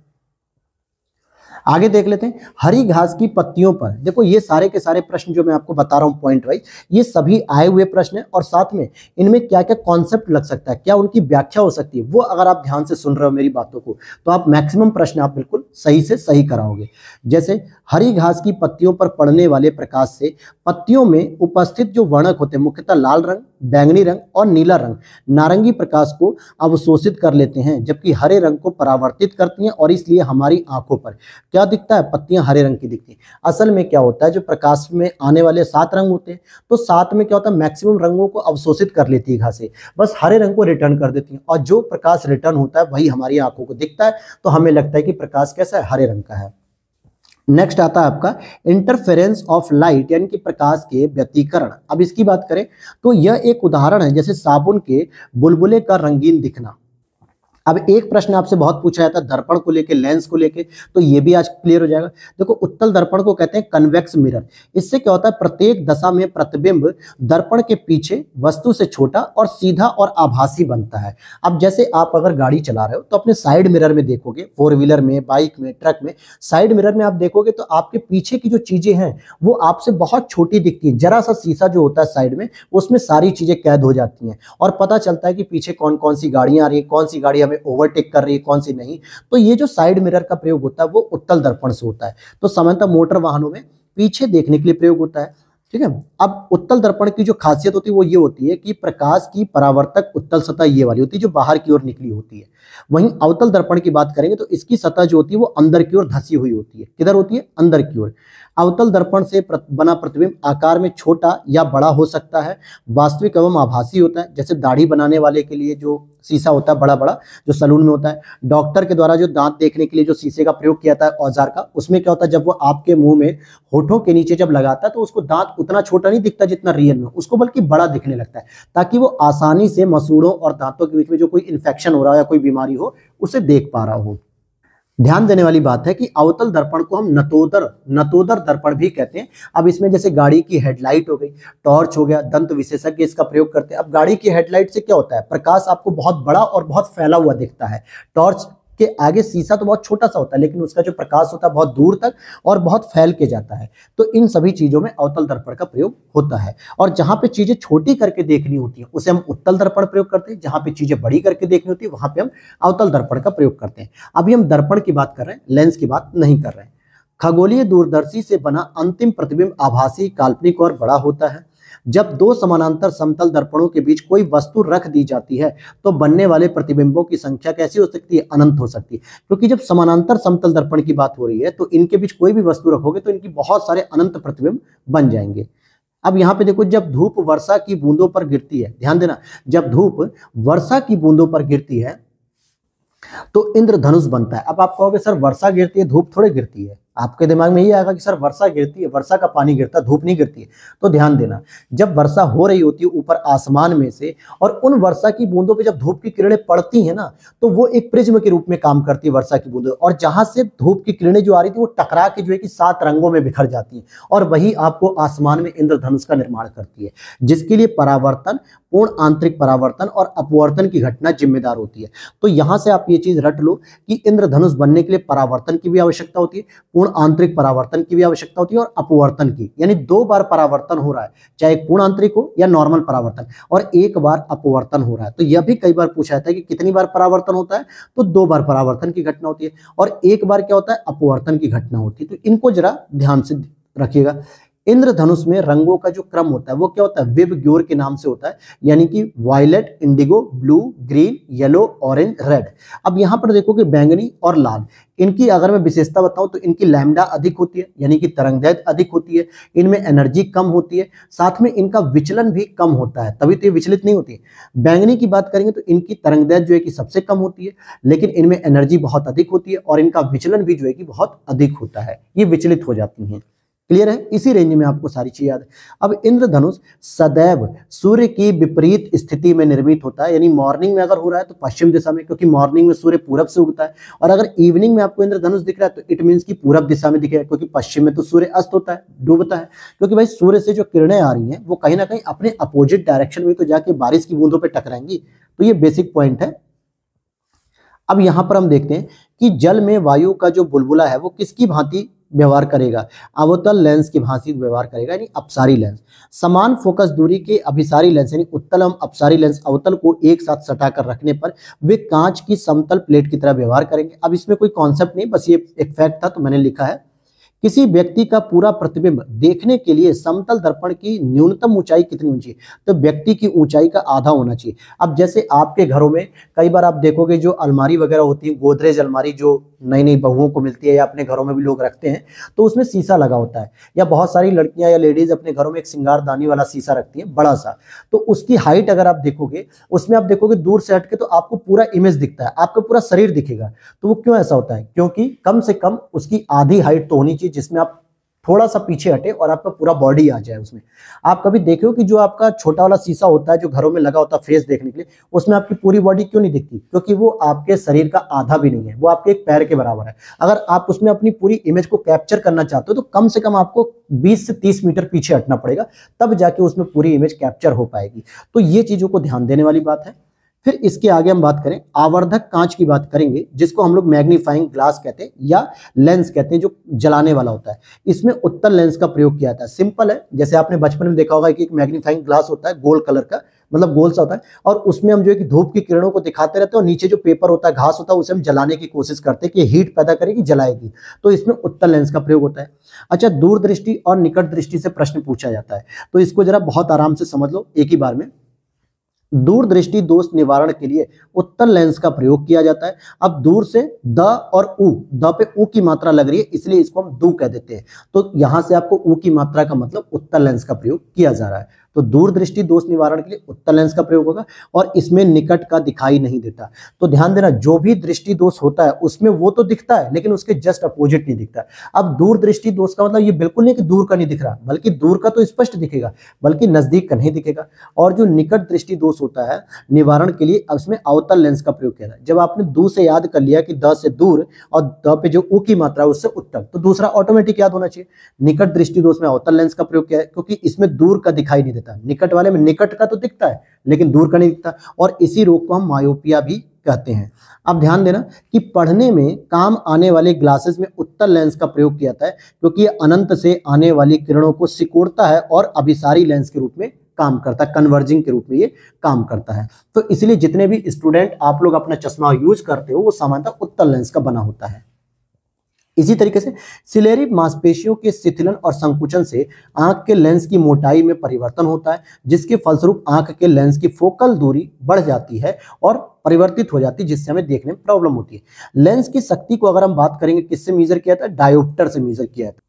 आगे देख लेते हैं हरी घास की पत्तियों पर देखो ये सारे के सारे प्रश्न जो मैं आपको बता रहा हूँ पॉइंट वाइज ये सभी आए हुए प्रश्न हैं और साथ में इनमें क्या क्या कॉन्सेप्ट लग सकता है क्या उनकी व्याख्या हो सकती है वो अगर आप ध्यान से सुन रहे हो मेरी बातों को तो आप मैक्सिमम प्रश्न आप बिल्कुल सही से सही कराओगे जैसे हरी घास की पत्तियों पर पड़ने वाले प्रकाश से पत्तियों में उपस्थित जो वर्णक होते हैं मुख्यतः लाल रंग बैंगनी रंग और नीला रंग नारंगी प्रकाश को अवशोषित कर लेते हैं जबकि हरे रंग को परावर्तित करती हैं और इसलिए हमारी आंखों पर क्या दिखता है पत्तियां हरे रंग की दिखती हैं असल में क्या होता है जो प्रकाश में आने वाले सात रंग होते हैं तो सात में क्या होता है मैक्सिमम रंगों को अवशोषित कर लेती है घासें बस हरे रंग को रिटर्न कर देती हैं और जो प्रकाश रिटर्न होता है वही हमारी आंखों को दिखता है तो हमें लगता है कि प्रकाश कैसा है हरे रंग का है नेक्स्ट आता है आपका इंटरफेरेंस ऑफ लाइट यानी कि प्रकाश के व्यतीकरण अब इसकी बात करें तो यह एक उदाहरण है जैसे साबुन के बुलबुले का रंगीन दिखना अब एक प्रश्न आपसे बहुत पूछा जाता है दर्पण को लेके लेंस को लेके तो ये भी आज क्लियर हो जाएगा देखो उत्तल दर्पण को कहते हैं कन्वेक्स मिरर इससे क्या होता है प्रत्येक दशा में प्रतिबिंब दर्पण के पीछे वस्तु से छोटा और सीधा और आभासी बनता है अब जैसे आप अगर गाड़ी चला रहे हो तो अपने साइड मिरर में देखोगे फोर व्हीलर में बाइक में ट्रक में साइड मिरर में आप देखोगे तो आपके पीछे की जो चीजें हैं वो आपसे बहुत छोटी दिखती है जरा सा शीशा जो होता है साइड में उसमें सारी चीजें कैद हो जाती है और पता चलता है कि पीछे कौन कौन सी गाड़ियां आ रही है कौन सी गाड़ी हमें हमें ओवरटेक कर रही है कौन सी नहीं तो ये जो साइड मिरर का प्रयोग होता है वो उत्तल दर्पण से होता है तो सामान्यतः मोटर वाहनों में पीछे देखने के लिए प्रयोग होता है ठीक है अब उत्तल दर्पण की जो खासियत होती है वो ये होती है कि प्रकाश की परावर्तक उत्तल सतह ये वाली होती है जो बाहर की ओर निकली होती है वहीं अवतल दर्पण की बात करेंगे तो इसकी सतह जो होती है वो अंदर की ओर धसी हुई होती है किधर होती है अंदर की ओर अवतल दर्पण से प्रत, बना प्रतिबिंब आकार में छोटा या बड़ा हो सकता है वास्तविक एवं आभासी होता है जैसे दाढ़ी बनाने वाले के लिए जो शीशा होता है बड़ा बड़ा जो सलून में होता है डॉक्टर के द्वारा जो दांत देखने के लिए जो शीशे का प्रयोग किया जाता है औजार का उसमें क्या होता है जब वो आपके मुंह में होठों के नीचे जब लगाता है तो उसको दांत उतना छोटा नहीं दिखता जितना रियल में उसको बल्कि बड़ा दिखने लगता है ताकि वो आसानी से मसूड़ों और दांतों के बीच में जो कोई इन्फेक्शन हो रहा हो या कोई बीमारी हो उसे देख पा रहा हो ध्यान देने वाली बात है कि अवतल दर्पण को हम नतोदर नतोदर दर्पण भी कहते हैं अब इसमें जैसे गाड़ी की हेडलाइट हो गई टॉर्च हो गया दंत विशेषज्ञ इसका प्रयोग करते हैं अब गाड़ी की हेडलाइट से क्या होता है प्रकाश आपको बहुत बड़ा और बहुत फैला हुआ दिखता है टॉर्च के आगे शीशा तो बहुत छोटा सा होता है लेकिन उसका जो प्रकाश होता है बहुत दूर तक और बहुत फैल के जाता है तो इन सभी चीज़ों में अवतल दर्पण का प्रयोग होता है और जहां पे चीज़ें छोटी करके देखनी होती है उसे हम उत्तल दर्पण प्रयोग करते हैं जहां पे चीज़ें बड़ी करके देखनी होती है वहां पर हम अवतल दर्पण का प्रयोग करते हैं अभी हम दर्पण की बात कर रहे हैं लेंस की बात नहीं कर रहे हैं खगोलीय दूरदर्शी से बना अंतिम प्रतिबिंब आभासी काल्पनिक और बड़ा होता है जब दो समानांतर समतल दर्पणों के बीच कोई वस्तु रख दी जाती है तो बनने वाले प्रतिबिंबों की संख्या कैसी हो सकती है अनंत हो सकती है क्योंकि जब समानांतर समतल दर्पण की बात हो रही है तो इनके बीच कोई भी वस्तु रखोगे तो इनकी बहुत सारे अनंत प्रतिबिंब बन जाएंगे अब यहाँ पे देखो जब धूप वर्षा की बूंदों पर गिरती है ध्यान देना जब धूप वर्षा की बूंदों पर गिरती है तो इंद्रधनुष बनता है अब आप कहोगे सर वर्षा गिरती है धूप थोड़े गिरती है आपके दिमाग में ये आएगा कि सर वर्षा गिरती है वर्षा का पानी गिरता धूप नहीं गिरती है तो ध्यान देना जब वर्षा हो रही होती है ऊपर आसमान में से और उन वर्षा की बूंदों पर जब धूप की किरणें पड़ती हैं ना तो वो एक प्रिज्म के रूप में काम करती है वर्षा की बूंदों और जहां से धूप की किरणें जो आ रही थी वो टकरा के जो है कि सात रंगों में बिखर जाती है और वही आपको आसमान में इंद्रधनुष का निर्माण करती है जिसके लिए परावर्तन पूर्ण आंतरिक परावर्तन और अपवर्तन की घटना जिम्मेदार होती है तो यहां से आप ये चीज़ रट लो कि इंद्रधनुष बनने के लिए परावर्तन की भी आवश्यकता होती है पूर्ण पूर्ण आंतरिक परावर्तन की भी आवश्यकता होती है और अपवर्तन की यानी दो बार परावर्तन हो रहा है चाहे पूर्ण आंतरिक हो या नॉर्मल परावर्तन और एक बार अपवर्तन हो रहा है तो यह भी कई बार पूछा जाता है कि कितनी बार परावर्तन होता है तो दो बार परावर्तन की घटना होती है और एक बार क्या होता है अपवर्तन की घटना होती है तो इनको जरा ध्यान से रखिएगा इंद्रधनुष में रंगों का जो क्रम होता है वो क्या होता है विब ग्योर के नाम से होता है यानी कि violet indigo blue green yellow orange red अब यहां पर देखो कि बैंगनी और लाल इनकी अगर मैं विशेषता बताऊं तो इनकी लैमडा अधिक होती है यानी कि तरंगदैत अधिक होती है इनमें एनर्जी कम होती है साथ में इनका विचलन भी कम होता है तभी तो ये विचलित नहीं होती बैंगनी की बात करेंगे तो इनकी तरंगदैत जो है कि सबसे कम होती है लेकिन इनमें एनर्जी बहुत अधिक होती है और इनका विचलन भी जो है कि बहुत अधिक होता है ये विचलित हो जाती हैं क्लियर है इसी रेंज में आपको सारी चीज याद है अब इंद्रधनुष सदैव सूर्य की विपरीत स्थिति में निर्मित होता है यानी मॉर्निंग में अगर हो रहा है तो पश्चिम दिशा में क्योंकि मॉर्निंग में सूर्य पूरब से उगता है और अगर इवनिंग में आपको इंद्रधनुष दिख रहा है तो इट मीन की पूरब दिशा में दिखेगा क्योंकि पश्चिम में तो सूर्य अस्त होता है डूबता है क्योंकि भाई सूर्य से जो किरणें आ रही है वो कहीं ना कहीं अपने अपोजिट डायरेक्शन में तो जाके बारिश की बूंदों पर टकराएंगी तो ये बेसिक पॉइंट है अब यहां पर हम देखते हैं कि जल में वायु का जो बुलबुला है वो किसकी भांति व्यवहार करेगा अवतल लेंस की भांति व्यवहार करेगा यानी अपसारी लेंस समान फोकस दूरी के अभिसारी लेंस यानी उत्तल एवं अपसारी लेंस अवतल को एक साथ सटा कर रखने पर वे कांच की समतल प्लेट की तरह व्यवहार करेंगे अब इसमें कोई कॉन्सेप्ट नहीं बस ये एक फैक्ट था तो मैंने लिखा है किसी व्यक्ति का पूरा प्रतिबिंब देखने के लिए समतल दर्पण की न्यूनतम ऊंचाई कितनी होनी चाहिए तो व्यक्ति की ऊंचाई का आधा होना चाहिए अब जैसे आपके घरों में कई बार आप देखोगे जो अलमारी वगैरह होती है गोदरेज अलमारी जो नई नई बहुओं को मिलती है या अपने घरों में भी लोग रखते हैं तो उसमें शीशा लगा होता है या बहुत सारी लड़कियां या लेडीज अपने घरों में एक सिंगारदानी वाला शीशा रखती है बड़ा सा तो उसकी हाइट अगर आप देखोगे उसमें आप देखोगे दूर से हटके तो आपको पूरा इमेज दिखता है आपका पूरा शरीर दिखेगा तो वो क्यों ऐसा होता है क्योंकि कम से कम उसकी आधी हाइट तो होनी चाहिए जिसमें आप थोड़ा सा पीछे हटे और आपका पूरा बॉडी आ जाए उसमें आप कभी देखे हो कि जो आपका छोटा वाला शीशा होता है जो घरों में लगा होता है फेस देखने के लिए उसमें आपकी पूरी बॉडी क्यों नहीं दिखती क्योंकि वो आपके शरीर का आधा भी नहीं है वो आपके एक पैर के बराबर है अगर आप उसमें अपनी पूरी इमेज को कैप्चर करना चाहते हो तो कम से कम आपको बीस से तीस मीटर पीछे हटना पड़ेगा तब जाके उसमें पूरी इमेज कैप्चर हो पाएगी तो ये चीज़ों को ध्यान देने वाली बात है फिर इसके आगे हम बात करें आवर्धक कांच की बात करेंगे जिसको हम लोग मैग्नीफाइंग ग्लास कहते हैं या लेंस कहते हैं जो जलाने वाला होता है इसमें उत्तर लेंस का प्रयोग किया जाता है सिंपल है जैसे आपने बचपन में देखा होगा कि एक मैग्नीफाइंग ग्लास होता है गोल्ड कलर का मतलब गोल सा होता है और उसमें हम जो है कि धूप की किरणों को दिखाते रहते हैं और नीचे जो पेपर होता है घास होता है उसे हम जलाने की कोशिश करते हैं कि हीट पैदा करेगी जलाएगी तो इसमें उत्तर लेंस का प्रयोग होता है अच्छा दूर दृष्टि और निकट दृष्टि से प्रश्न पूछा जाता है तो इसको जरा बहुत आराम से समझ लो एक ही बार में दूरदृष्टि दोष निवारण के लिए उत्तर लेंस का प्रयोग किया जाता है अब दूर से द और उ द पे उ की मात्रा लग रही है इसलिए इसको हम दू कह देते हैं तो यहां से आपको उ की मात्रा का मतलब उत्तर लेंस का प्रयोग किया जा रहा है तो दूरदृष्टि दोष निवारण के लिए उत्तर लेंस का प्रयोग होगा और इसमें निकट का दिखाई नहीं देता तो ध्यान देना जो भी दृष्टि दोष होता है उसमें वो तो दिखता है लेकिन उसके जस्ट अपोजिट नहीं दिखता अब दूरदृष्टि दोष का मतलब ये बिल्कुल नहीं कि दूर का नहीं दिख रहा बल्कि दूर का तो स्पष्ट दिखेगा बल्कि नजदीक का नहीं दिखेगा और जो निकट दृष्टि दोष होता है निवारण के लिए उसमें अवतल लेंस का प्रयोग किया जब आपने दू से याद कर लिया कि द से दूर और द पे जो ऊ की मात्रा है उससे उत्तर तो दूसरा ऑटोमेटिक याद होना चाहिए निकट दृष्टि दोष में अवतल लेंस का प्रयोग किया है क्योंकि इसमें दूर का दिखाई नहीं देता है निकट वाले में निकट का तो दिखता है लेकिन दूर का नहीं दिखता और इसी रोग को हम मायोपिया भी कहते हैं अब ध्यान देना कि पढ़ने में काम आने वाले ग्लासेस में उत्तर लेंस का प्रयोग किया जाता है क्योंकि ये अनंत से आने वाली किरणों को सिकोड़ता है और अभिसारी लेंस के रूप में काम करता है कन्वर्जिंग के रूप में ये काम करता है तो इसलिए जितने भी स्टूडेंट आप लोग अपना चश्मा यूज करते हो वो सामान्यतः उत्तर लेंस का बना होता है इसी तरीके से सिलेरी मांसपेशियों के शिथिलन और संकुचन से आंख के लेंस की मोटाई में परिवर्तन होता है जिसके फलस्वरूप आंख के लेंस की फोकल दूरी बढ़ जाती है और परिवर्तित हो जाती है जिससे हमें देखने में प्रॉब्लम होती है लेंस की शक्ति को अगर हम बात करेंगे किससे मेजर किया जाता है डायोप्टर से मेजर किया जाता है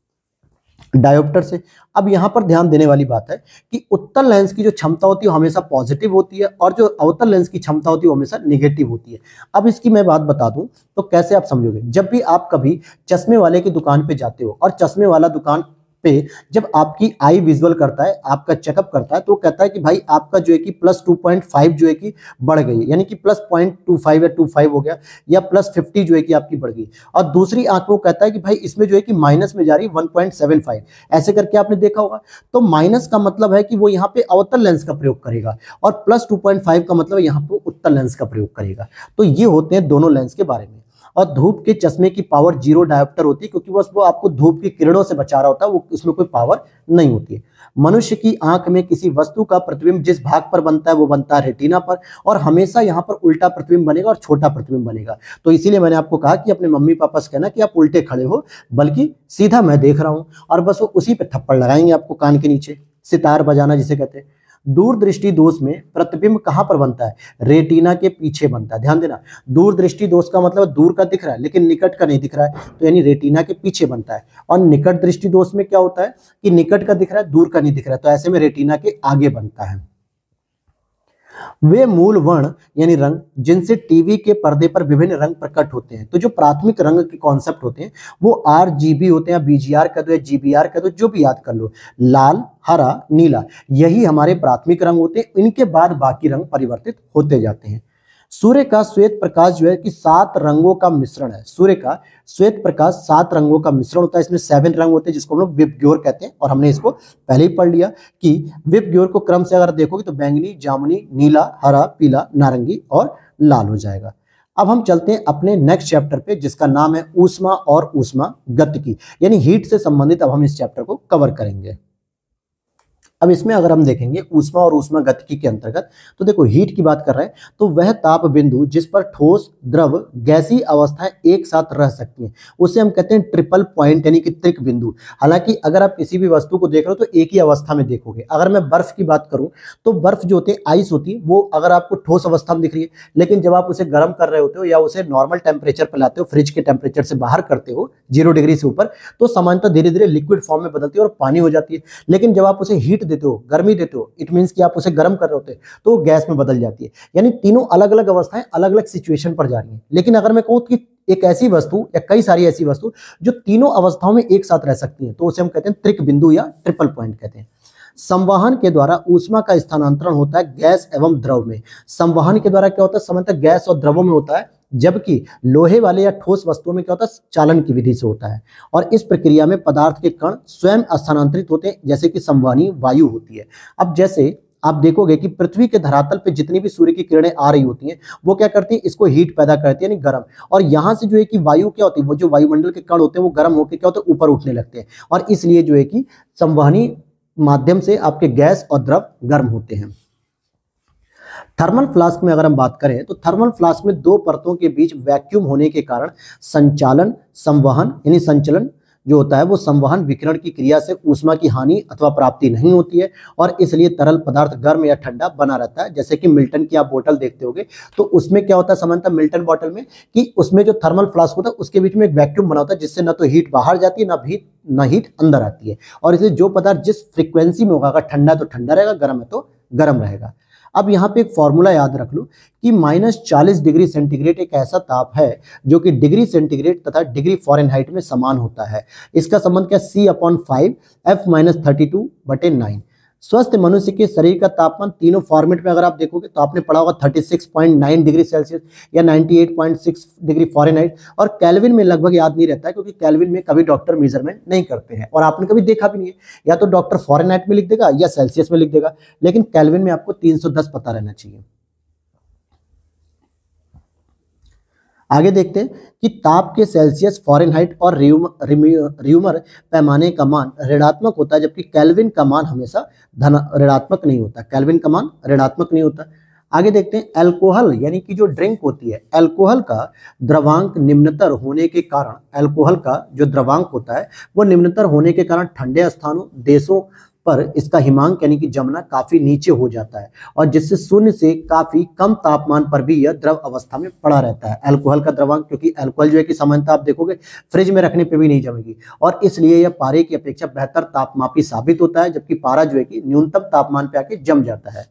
डायोप्टर से अब यहाँ पर ध्यान देने वाली बात है कि उत्तर लेंस की जो क्षमता होती है हमेशा पॉजिटिव होती है और जो अवतर लेंस की क्षमता होती है वो हमेशा निगेटिव होती है अब इसकी मैं बात बता दूं तो कैसे आप समझोगे जब भी आप कभी चश्मे वाले की दुकान पे जाते हो और चश्मे वाला दुकान पे जब आपकी आई विजुअल करता है आपका चेकअप करता है तो कहता है कि भाई आपका जो है कि प्लस टू पॉइंट फाइव जो है कि बढ़ गई यानी कि प्लस पॉइंट टू फाइव या टू फाइव हो गया या प्लस फिफ्टी जो है कि आपकी बढ़ गई और दूसरी आंख को कहता है कि भाई इसमें जो है कि माइनस में जा रही वन पॉइंट सेवन फाइव ऐसे करके आपने देखा होगा तो माइनस का मतलब है कि वो यहाँ पे अवतर लेंस का प्रयोग करेगा और प्लस टू पॉइंट फाइव का मतलब यहाँ पे उत्तर लेंस का प्रयोग करेगा तो ये होते हैं दोनों लेंस के बारे में और धूप के चश्मे की पावर जीरो डायोप्टर होती है क्योंकि बस वो आपको धूप की किरणों से बचा रहा होता है वो उसमें कोई पावर नहीं होती है मनुष्य की आंख में किसी वस्तु का प्रतिबिंब जिस भाग पर बनता है वो बनता है रेटिना पर और हमेशा यहाँ पर उल्टा प्रतिबिंब बनेगा और छोटा प्रतिबिंब बनेगा तो इसीलिए मैंने आपको कहा कि अपने मम्मी पापा से कहना कि आप उल्टे खड़े हो बल्कि सीधा मैं देख रहा हूँ और बस वो उसी पर थप्पड़ लगाएंगे आपको कान के नीचे सितार बजाना जिसे कहते हैं दूरदृष्टि दोष में प्रतिबिंब कहाँ पर बनता है रेटिना के पीछे बनता है ध्यान देना दूरदृष्टि दोष का मतलब दूर का दिख रहा है लेकिन निकट का नहीं दिख रहा है तो यानी रेटिना के पीछे बनता है और निकट दृष्टि दोष में क्या होता है कि निकट का दिख रहा है दूर का नहीं दिख रहा है तो ऐसे में रेटिना के आगे बनता है वे मूल वर्ण यानी रंग जिनसे टीवी के पर्दे पर विभिन्न रंग प्रकट होते हैं तो जो प्राथमिक रंग के कॉन्सेप्ट होते हैं वो आर जी बी होते हैं बीजीआर कह दो या जीबीआर कह दो जो भी याद कर लो लाल हरा नीला यही हमारे प्राथमिक रंग होते हैं इनके बाद बाकी रंग परिवर्तित होते जाते हैं सूर्य का श्वेत प्रकाश जो है कि सात रंगों का मिश्रण है सूर्य का श्वेत प्रकाश सात रंगों का मिश्रण होता है इसमें सेवन रंग होते हैं जिसको हम लोग विपग्योर कहते हैं और हमने इसको पहले ही पढ़ लिया कि विपग्योर को क्रम से अगर देखोगे तो बैंगनी जामुनी नीला हरा पीला नारंगी और लाल हो जाएगा अब हम चलते हैं अपने नेक्स्ट चैप्टर पे जिसका नाम है ऊष्मा और ऊष्मा की यानी हीट से संबंधित अब हम इस चैप्टर को कवर करेंगे अब इसमें अगर हम देखेंगे ऊष्मा और ऊष्मा गतिकी के अंतर्गत तो देखो हीट की बात कर रहे हैं तो वह ताप बिंदु जिस पर ठोस द्रव गैसी अवस्थाएं एक साथ रह सकती हैं उसे हम कहते हैं ट्रिपल पॉइंट यानी कि त्रिक बिंदु हालांकि अगर आप किसी भी वस्तु को देख रहे हो तो एक ही अवस्था में देखोगे अगर मैं बर्फ की बात करूं तो बर्फ जो होती है आइस होती है वो अगर आपको ठोस अवस्था में दिख रही है लेकिन जब आप उसे गर्म कर रहे होते हो या उसे नॉर्मल टेम्परेचर पर लाते हो फ्रिज के टेम्परेचर से बाहर करते हो जीरो डिग्री से ऊपर तो समानता धीरे धीरे लिक्विड फॉर्म में बदलती है और पानी हो जाती है लेकिन जब आप उसे हीट देते हो गर्मी देते हो इट मीन्स कि आप उसे गर्म कर रहे होते हैं तो गैस में बदल जाती है यानी तीनों अलग अलग अवस्थाएं अलग अलग सिचुएशन पर जा रही हैं लेकिन अगर मैं कहूँ कि एक ऐसी वस्तु या कई सारी ऐसी वस्तु जो तीनों अवस्थाओं में एक साथ रह सकती है तो उसे हम कहते हैं त्रिक बिंदु या ट्रिपल पॉइंट कहते हैं संवाहन के द्वारा ऊष्मा का स्थानांतरण होता है गैस एवं द्रव में संवाहन के द्वारा क्या होता है समय तक गैस और द्रवों में होता है जबकि लोहे वाले या ठोस वस्तुओं में क्या होता है चालन की विधि से होता है और इस प्रक्रिया में पदार्थ के कण स्वयं स्थानांतरित होते हैं जैसे कि संवानी वायु होती है अब जैसे आप देखोगे कि पृथ्वी के धरातल पे जितनी भी सूर्य की किरणें आ रही होती हैं वो क्या करती है इसको हीट पैदा करती है यानी गर्म और यहाँ से जो है कि वायु क्या होती है वो जो वायुमंडल के कण होते हैं वो गर्म होकर क्या होते हैं ऊपर उठने लगते हैं और इसलिए जो है कि संवहनी माध्यम से आपके गैस और द्रव गर्म होते हैं थर्मल फ्लास्क में अगर हम बात करें तो थर्मल फ्लास्क में दो परतों के बीच वैक्यूम होने के कारण संचालन संवहन यानी संचलन जो होता है वो संवहन विकिरण की क्रिया से ऊष्मा की हानि अथवा प्राप्ति नहीं होती है और इसलिए तरल पदार्थ गर्म या ठंडा बना रहता है जैसे कि मिल्टन की आप बोतल देखते होंगे तो उसमें क्या होता है समानता मिल्टन बोतल में कि उसमें जो थर्मल फ्लास्क होता है उसके बीच में एक वैक्यूम बना होता है जिससे ना तो हीट बाहर जाती है ना भी ना हीट अंदर आती है और इसलिए जो पदार्थ जिस फ्रिक्वेंसी में होगा अगर ठंडा तो ठंडा रहेगा गर्म है तो गर्म रहेगा अब यहाँ पे एक फॉर्मूला याद रख लो कि माइनस चालीस डिग्री सेंटीग्रेड एक ऐसा ताप है जो कि डिग्री सेंटीग्रेड तथा डिग्री फॉरनहाइट में समान होता है इसका संबंध क्या C upon five F minus thirty two बटे नाइन स्वस्थ मनुष्य के शरीर का तापमान तीनों फॉर्मेट में अगर आप देखोगे तो आपने पढ़ा होगा 36.9 डिग्री सेल्सियस या 98.6 डिग्री फॉरेनहाइट और कैलविन में लगभग याद नहीं रहता है क्योंकि कैलविन में कभी डॉक्टर मेजरमेंट नहीं करते हैं और आपने कभी देखा भी नहीं है या तो डॉक्टर फॉरेनहाइट में लिख देगा या सेल्सियस में लिख देगा लेकिन कैलविन में आपको तीन पता रहना चाहिए आगे देखते हैं कि ताप के सेल्सियस फॉरेनहाइट और रियूम, रियूमर पैमाने का मान ऋणात्मक होता है जबकि कैलविन का मान हमेशा धन ऋणात्मक नहीं होता कैलविन का मान ऋणात्मक नहीं होता आगे देखते हैं अल्कोहल यानी कि जो ड्रिंक होती है अल्कोहल का द्रवांक निम्नतर होने के कारण अल्कोहल का जो द्रवांक होता है वो निम्नतर होने के कारण ठंडे स्थानों देशों पर इसका हिमांक यानी कि जमना काफी नीचे हो जाता है और जिससे शून्य से काफी कम तापमान पर भी यह द्रव अवस्था में पड़ा रहता है एल्कोहल का द्रवांक क्योंकि एल्कोहल जो है कि सामान्यतः आप देखोगे फ्रिज में रखने पर भी नहीं जमेगी और इसलिए यह पारे की अपेक्षा बेहतर तापमापी साबित होता है जबकि पारा जो है कि न्यूनतम तापमान पर आके जम जाता है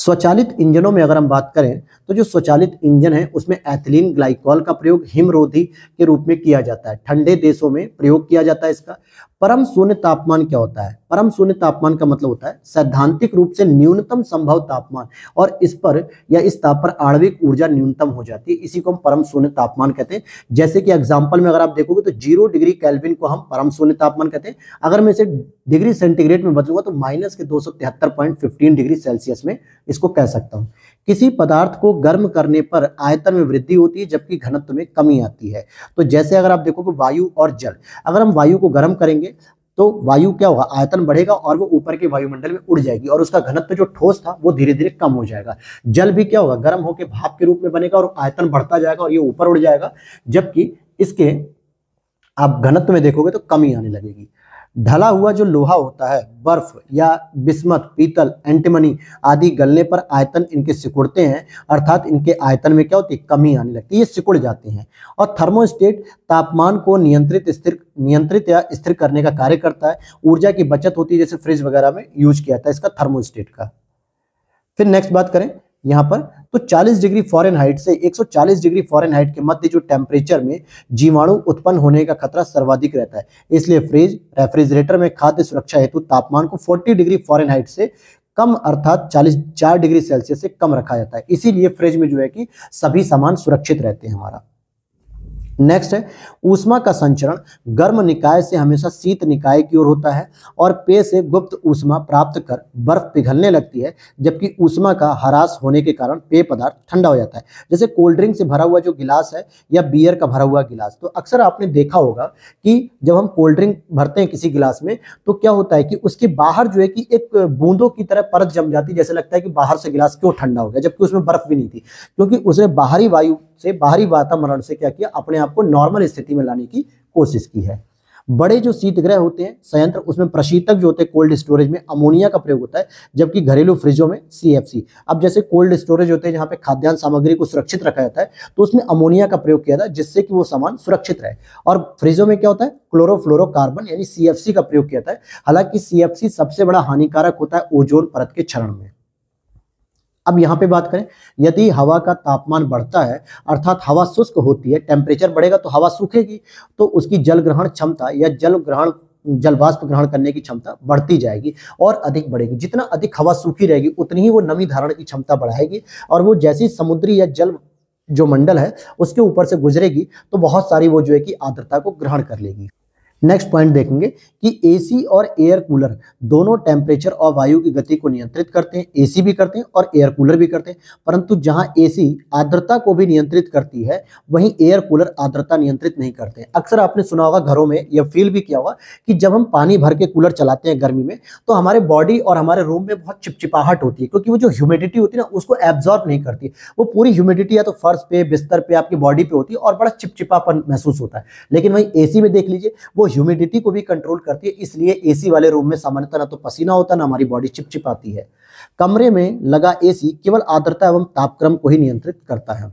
स्वचालित इंजनों में अगर हम बात करें तो जो स्वचालित इंजन है उसमें एथिलीन ग्लाइकोल का प्रयोग हिमरोधी के रूप में किया जाता है ठंडे देशों में प्रयोग किया जाता है इसका परम शून्य तापमान क्या होता है परम शून्य तापमान का मतलब होता है सैद्धांतिक रूप से न्यूनतम संभव तापमान और इस पर या इस ताप पर आणविक ऊर्जा न्यूनतम हो जाती है इसी को हम परम शून्य तापमान कहते हैं जैसे कि एग्जाम्पल में अगर आप देखोगे तो जीरो डिग्री कैलविन को हम परम शून्य तापमान कहते हैं अगर मैं इसे डिग्री सेंटीग्रेड में बदलूंगा तो माइनस के दो डिग्री सेल्सियस में इसको कह सकता हूँ किसी पदार्थ को गर्म करने पर आयतन में वृद्धि होती है जबकि घनत्व में कमी आती है तो जैसे अगर आप देखोगे वायु और जल अगर हम वायु को गर्म करेंगे तो वायु क्या होगा आयतन बढ़ेगा और वो ऊपर के वायुमंडल में उड़ जाएगी और उसका घनत्व जो ठोस था वो धीरे धीरे कम हो जाएगा जल भी क्या होगा गर्म होकर भाप के रूप में बनेगा और आयतन बढ़ता जाएगा और ये ऊपर उड़ जाएगा जबकि इसके आप घनत्व में देखोगे तो कमी आने लगेगी ढला हुआ जो लोहा होता है बर्फ या बिस्मत पीतल एंटीमनी आदि गलने पर आयतन इनके सिकुड़ते हैं अर्थात इनके आयतन में क्या होती है कमी आने लगती है ये सिकुड़ जाते हैं और थर्मोस्टेट तापमान को नियंत्रित स्थिर नियंत्रित या स्थिर करने का कार्य करता है ऊर्जा की बचत होती है जैसे फ्रिज वगैरह में यूज किया जाता है इसका थर्मोस्टेट का फिर नेक्स्ट बात करें यहाँ पर तो 40 डिग्री फॉरेन हाइट से 140 डिग्री फॉरेन हाइट के मध्य जो टेम्परेचर में जीवाणु उत्पन्न होने का खतरा सर्वाधिक रहता है इसलिए फ्रिज रेफ्रिजरेटर में खाद्य सुरक्षा हेतु तापमान को 40 डिग्री फॉरेन हाइट से कम अर्थात चालीस चार डिग्री सेल्सियस से कम रखा जाता है इसीलिए फ्रिज में जो है कि सभी सामान सुरक्षित रहते हैं हमारा नेक्स्ट है ऊष्मा का संचरण गर्म निकाय से हमेशा शीत निकाय की ओर होता है और पेय से गुप्त ऊष्मा प्राप्त कर बर्फ पिघलने लगती है जबकि ऊष्मा का हरास होने के कारण पेय पदार्थ ठंडा हो जाता है जैसे कोल्ड ड्रिंक से भरा हुआ जो गिलास है या बियर का भरा हुआ गिलास तो अक्सर आपने देखा होगा कि जब हम कोल्ड ड्रिंक भरते हैं किसी गिलास में तो क्या होता है कि उसके बाहर जो है कि एक बूंदों की तरह परत जम जाती है जैसे लगता है कि बाहर से गिलास क्यों ठंडा हो गया जबकि उसमें बर्फ भी नहीं थी क्योंकि उसे बाहरी वायु से बाहरी वातावरण से क्या किया अपने आप को नॉर्मल स्थिति में लाने की कोशिश की है बड़े जो शीत ग्रह होते हैं संयंत्र उसमें प्रशीतक जो होते हैं कोल्ड स्टोरेज में अमोनिया का प्रयोग होता है जबकि घरेलू फ्रिजों में सी अब जैसे कोल्ड स्टोरेज होते हैं जहाँ पे खाद्यान्न सामग्री को सुरक्षित रखा जाता है तो उसमें अमोनिया का प्रयोग किया जाता है जिससे कि वो सामान सुरक्षित रहे और फ्रिजों में क्या होता है क्लोरोफ्लोरोकार्बन यानी सी का प्रयोग किया जाता है हालांकि सी सबसे बड़ा हानिकारक होता है ओजोन परत के क्षरण में अब यहाँ पे बात करें यदि हवा का तापमान बढ़ता है अर्थात हवा शुष्क होती है टेम्परेचर बढ़ेगा तो हवा सूखेगी तो उसकी जल ग्रहण क्षमता या जल ग्रहण जलवाष्प ग्रहण करने की क्षमता बढ़ती जाएगी और अधिक बढ़ेगी जितना अधिक हवा सूखी रहेगी उतनी ही वो नमी धारण की क्षमता बढ़ाएगी और वो जैसी समुद्री या जल जो मंडल है उसके ऊपर से गुजरेगी तो बहुत सारी वो जो है कि आर्द्रता को ग्रहण कर लेगी नेक्स्ट पॉइंट देखेंगे कि एसी और एयर कूलर दोनों टेम्परेचर और वायु की गति को नियंत्रित करते हैं एसी भी करते हैं और एयर कूलर भी करते हैं परंतु जहां एसी आर्द्रता को भी नियंत्रित करती है वहीं एयर कूलर आर्द्रता नियंत्रित नहीं करते हैं अक्सर आपने सुना होगा घरों में या फील भी किया होगा कि जब हम पानी भर के कूलर चलाते हैं गर्मी में तो हमारे बॉडी और हमारे रूम में बहुत चिपचिपाहट होती है क्योंकि वो जो ह्यूमिडिटी होती है ना उसको एब्जॉर्ब नहीं करती वो पूरी ह्यूमिडिटी या तो फर्श पे बिस्तर पे आपकी बॉडी पे होती है और बड़ा चिपचिपापन महसूस होता है लेकिन वहीं ए में देख लीजिए वो ह्यूमिडिटी को भी कंट्रोल करती है इसलिए एसी वाले रूम में सामान्यतः ना तो पसीना होता ना हमारी बॉडी चिपचिपाती है कमरे में लगा एसी केवल आर्द्रता एवं तापक्रम को ही नियंत्रित करता है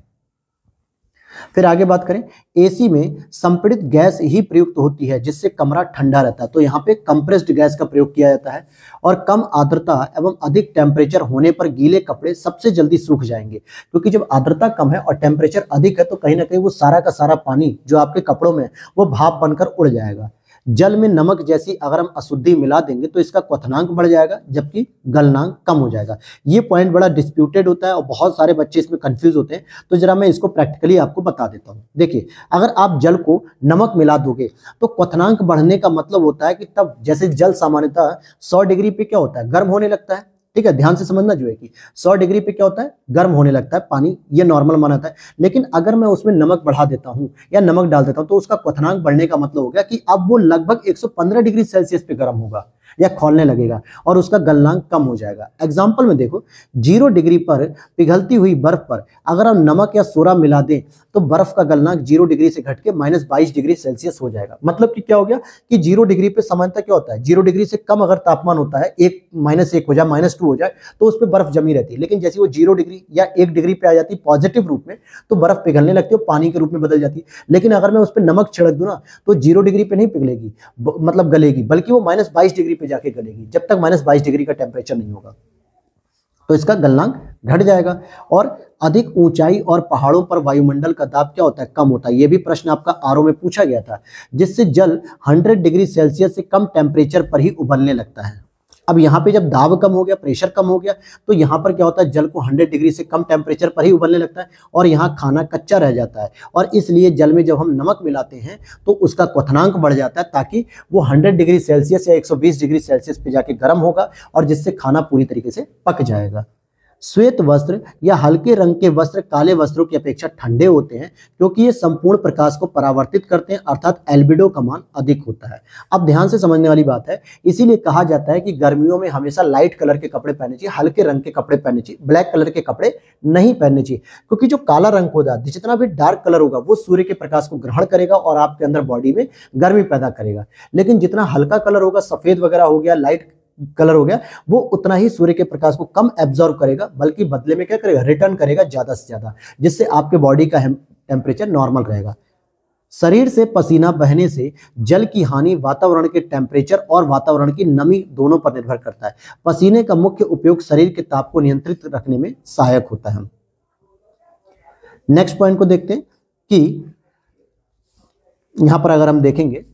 फिर आगे बात करें एसी में संपीड़ित गैस ही प्रयुक्त होती है जिससे कमरा ठंडा रहता है तो यहाँ पे कंप्रेस्ड गैस का प्रयोग किया जाता है और कम आर्द्रता एवं अधिक टेम्परेचर होने पर गीले कपड़े सबसे जल्दी सूख जाएंगे क्योंकि जब आर्द्रता कम है और टेम्परेचर अधिक है तो कहीं ना कहीं वो सारा का सारा पानी जो आपके कपड़ों में वो भाप बनकर उड़ जाएगा जल में नमक जैसी अगर हम अशुद्धि मिला देंगे तो इसका क्वथनांक बढ़ जाएगा जबकि गलनांक कम हो जाएगा ये पॉइंट बड़ा डिस्प्यूटेड होता है और बहुत सारे बच्चे इसमें कंफ्यूज होते हैं तो जरा मैं इसको प्रैक्टिकली आपको बता देता हूँ देखिए अगर आप जल को नमक मिला दोगे तो क्वथनांक बढ़ने का मतलब होता है कि तब जैसे जल सामान्यतः सौ डिग्री पे क्या होता है गर्म होने लगता है ठीक है ध्यान से समझना जो है कि 100 डिग्री पे क्या होता है गर्म होने लगता है पानी ये नॉर्मल माना जाता है लेकिन अगर मैं उसमें नमक बढ़ा देता हूँ या नमक डाल देता हूँ तो उसका क्वथनांक बढ़ने का मतलब हो गया कि अब वो लगभग एक डिग्री सेल्सियस पे गर्म होगा या खोलने लगेगा और उसका गलनांक कम हो जाएगा एग्जाम्पल में देखो जीरो डिग्री पर पिघलती हुई बर्फ पर अगर हम नमक या सोरा मिला दें तो बर्फ का गलनांक जीरो डिग्री से घट के माइनस बाईस डिग्री सेल्सियस हो जाएगा मतलब कि क्या हो गया कि जीरो डिग्री पे सामान्यता क्या होता है जीरो डिग्री से कम अगर तापमान होता है एक माइनस एक हो जाए माइनस टू हो जाए तो उस पर बर्फ जमी रहती है लेकिन जैसे वो जीरो डिग्री या एक डिग्री पे आ जाती है पॉजिटिव रूप में तो बर्फ पिघलने लगती है पानी के रूप में बदल जाती है लेकिन अगर मैं उस पर नमक छिड़क दूँ ना तो जीरो डिग्री पे नहीं पिघलेगी मतलब गलेगी बल्कि वो माइनस बाईस डिग्री पे जाके गलेगी जब तक माइनस बाईस डिग्री का टेम्परेचर नहीं होगा तो इसका गलनांक घट जाएगा और अधिक ऊंचाई और पहाड़ों पर वायुमंडल का दाब क्या होता है कम होता है यह भी प्रश्न आपका आरओ में पूछा गया था जिससे जल 100 डिग्री सेल्सियस से कम टेम्परेचर पर ही उबलने लगता है अब यहाँ पे जब दाब कम हो गया प्रेशर कम हो गया तो यहाँ पर क्या होता है जल को 100 डिग्री से कम टेम्परेचर पर ही उबलने लगता है और यहाँ खाना कच्चा रह जाता है और इसलिए जल में जब हम नमक मिलाते हैं तो उसका क्वथनांक बढ़ जाता है ताकि वो हंड्रेड डिग्री सेल्सियस या 120 डिग्री सेल्सियस पे जाके गर्म होगा और जिससे खाना पूरी तरीके से पक जाएगा श्वेत वस्त्र या हल्के रंग के वस्त्र काले वस्त्रों की अपेक्षा ठंडे होते हैं क्योंकि ये संपूर्ण प्रकाश को परावर्तित करते हैं अर्थात एल्बिडो का मान अधिक होता है अब ध्यान से समझने वाली बात है इसीलिए कहा जाता है कि गर्मियों में हमेशा लाइट कलर के कपड़े पहनने चाहिए हल्के रंग के कपड़े पहनने चाहिए ब्लैक कलर के कपड़े नहीं पहनने चाहिए क्योंकि जो काला रंग है जितना भी डार्क कलर होगा वो सूर्य के प्रकाश को ग्रहण करेगा और आपके अंदर बॉडी में गर्मी पैदा करेगा लेकिन जितना हल्का कलर होगा सफेद वगैरह हो गया लाइट कलर हो गया वो उतना ही सूर्य के प्रकाश को कम एब्जॉर्व करेगा बल्कि बदले में क्या करेगा रिटर्न करेगा ज़्यादा से ज़्यादा जिससे आपके बॉडी का टेम्परेचर नॉर्मल रहेगा शरीर से पसीना बहने से जल की हानि वातावरण के टेम्परेचर और वातावरण की नमी दोनों पर निर्भर करता है पसीने का मुख्य उपयोग शरीर के ताप को नियंत्रित रखने में सहायक होता है नेक्स्ट पॉइंट को देखते हैं कि यहां पर अगर हम देखेंगे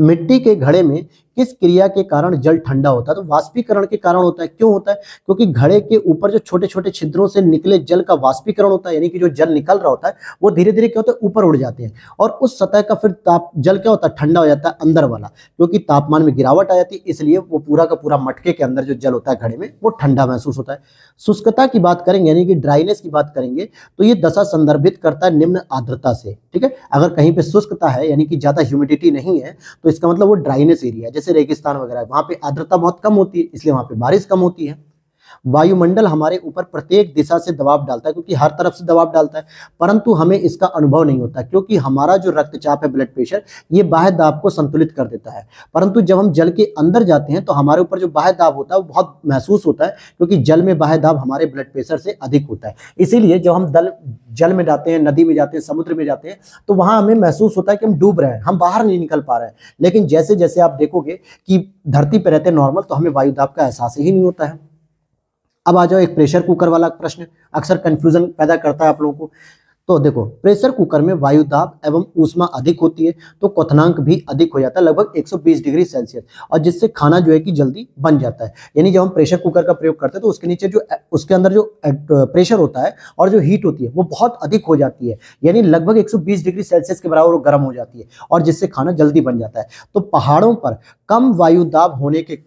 मिट्टी के घड़े में किस क्रिया के कारण जल ठंडा होता है तो वाष्पीकरण के कारण होता है क्यों होता है क्योंकि घड़े के ऊपर जो छोटे छोटे छिद्रों से निकले जल का वाष्पीकरण होता है यानी कि जो जल निकल रहा होता है वो धीरे धीरे क्या होता है ऊपर उड़ जाते हैं और उस सतह का फिर ताप जल क्या होता है ठंडा हो जाता है अंदर वाला क्योंकि तापमान में गिरावट आ जाती है इसलिए वो पूरा का पूरा मटके के अंदर जो जल होता है घड़े में वो ठंडा महसूस होता है शुष्कता की बात करेंगे यानी कि ड्राइनेस की बात करेंगे तो ये दशा संदर्भित करता है निम्न आर्द्रता से ठीक है अगर कहीं पर शुष्कता है यानी कि ज्यादा ह्यूमिडिटी नहीं है तो इसका मतलब वो ड्राइनेस एरिया है जैसे जैसे रेगिस्तान वगैरह वहां पे आर्द्रता बहुत कम होती है इसलिए वहां पे बारिश कम होती है वायुमंडल हमारे ऊपर प्रत्येक दिशा से दबाव डालता है क्योंकि हर तरफ से दबाव डालता है परंतु हमें इसका अनुभव नहीं होता क्योंकि हमारा जो रक्तचाप है ब्लड प्रेशर ये बाह्य दाब को संतुलित कर देता है परंतु जब हम जल के अंदर जाते हैं तो हमारे ऊपर जो बाह्य दाब होता है वो बहुत महसूस होता है क्योंकि जल में बाह्य दाब हमारे ब्लड प्रेशर से अधिक होता है इसीलिए जब हम दल जल में जाते हैं नदी में जाते हैं समुद्र में जाते हैं तो वहाँ हमें महसूस होता है कि हम डूब रहे हैं हम बाहर नहीं निकल पा रहे हैं लेकिन जैसे जैसे आप देखोगे कि धरती पर रहते हैं नॉर्मल तो हमें वायुदाब का एहसास ही नहीं होता है अब आ जाओ एक प्रेशर कुकर वाला प्रश्न अक्सर कंफ्यूजन पैदा करता है आप लोगों को तो देखो प्रेशर कुकर में वायु दाब एवं ऊष्मा अधिक होती है तो क्वथनांक भी अधिक हो जाता है लगभग 120 डिग्री सेल्सियस और जिससे खाना जो है कि जल्दी बन जाता है यानी जब हम प्रेशर कुकर का प्रयोग करते हैं तो उसके नीचे जो उसके अंदर जो प्रेशर होता है और जो हीट होती है वो बहुत अधिक हो जाती है यानी लगभग एक डिग्री सेल्सियस के बराबर गर्म हो जाती है और जिससे खाना जल्दी बन जाता है तो पहाड़ों पर कम वायु दाब होने के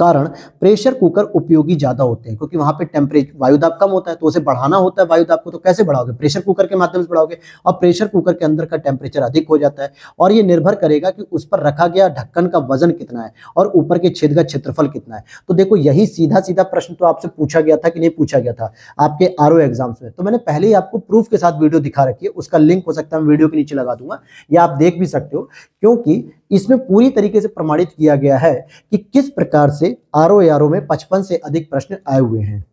कारण प्रेशर कुकर उपयोगी ज्यादा होते हैं क्योंकि वहां पे टेम्परेचर वायुदाब कम होता है तो उसे बढ़ाना होता है वायुदाब को तो कैसे बढ़ाओगे प्रेशर कुकर के माध्यम से बढ़ाओगे और प्रेशर कुकर के अंदर का टेम्परेचर अधिक हो जाता है और ये निर्भर करेगा कि उस पर रखा गया ढक्कन का वजन कितना है और ऊपर के छेद का क्षेत्रफल कितना है तो देखो यही सीधा सीधा प्रश्न तो आपसे पूछा गया था कि नहीं पूछा गया था आपके आर एग्जाम्स में तो मैंने पहले ही आपको प्रूफ के साथ वीडियो दिखा रखी है उसका लिंक हो सकता है वीडियो के नीचे लगा दूंगा या आप देख भी सकते हो क्योंकि इसमें पूरी तरीके से प्रमाणित किया गया है कि किस प्रकार से आर ओ आर ओ में पचपन से अधिक प्रश्न आए हुए हैं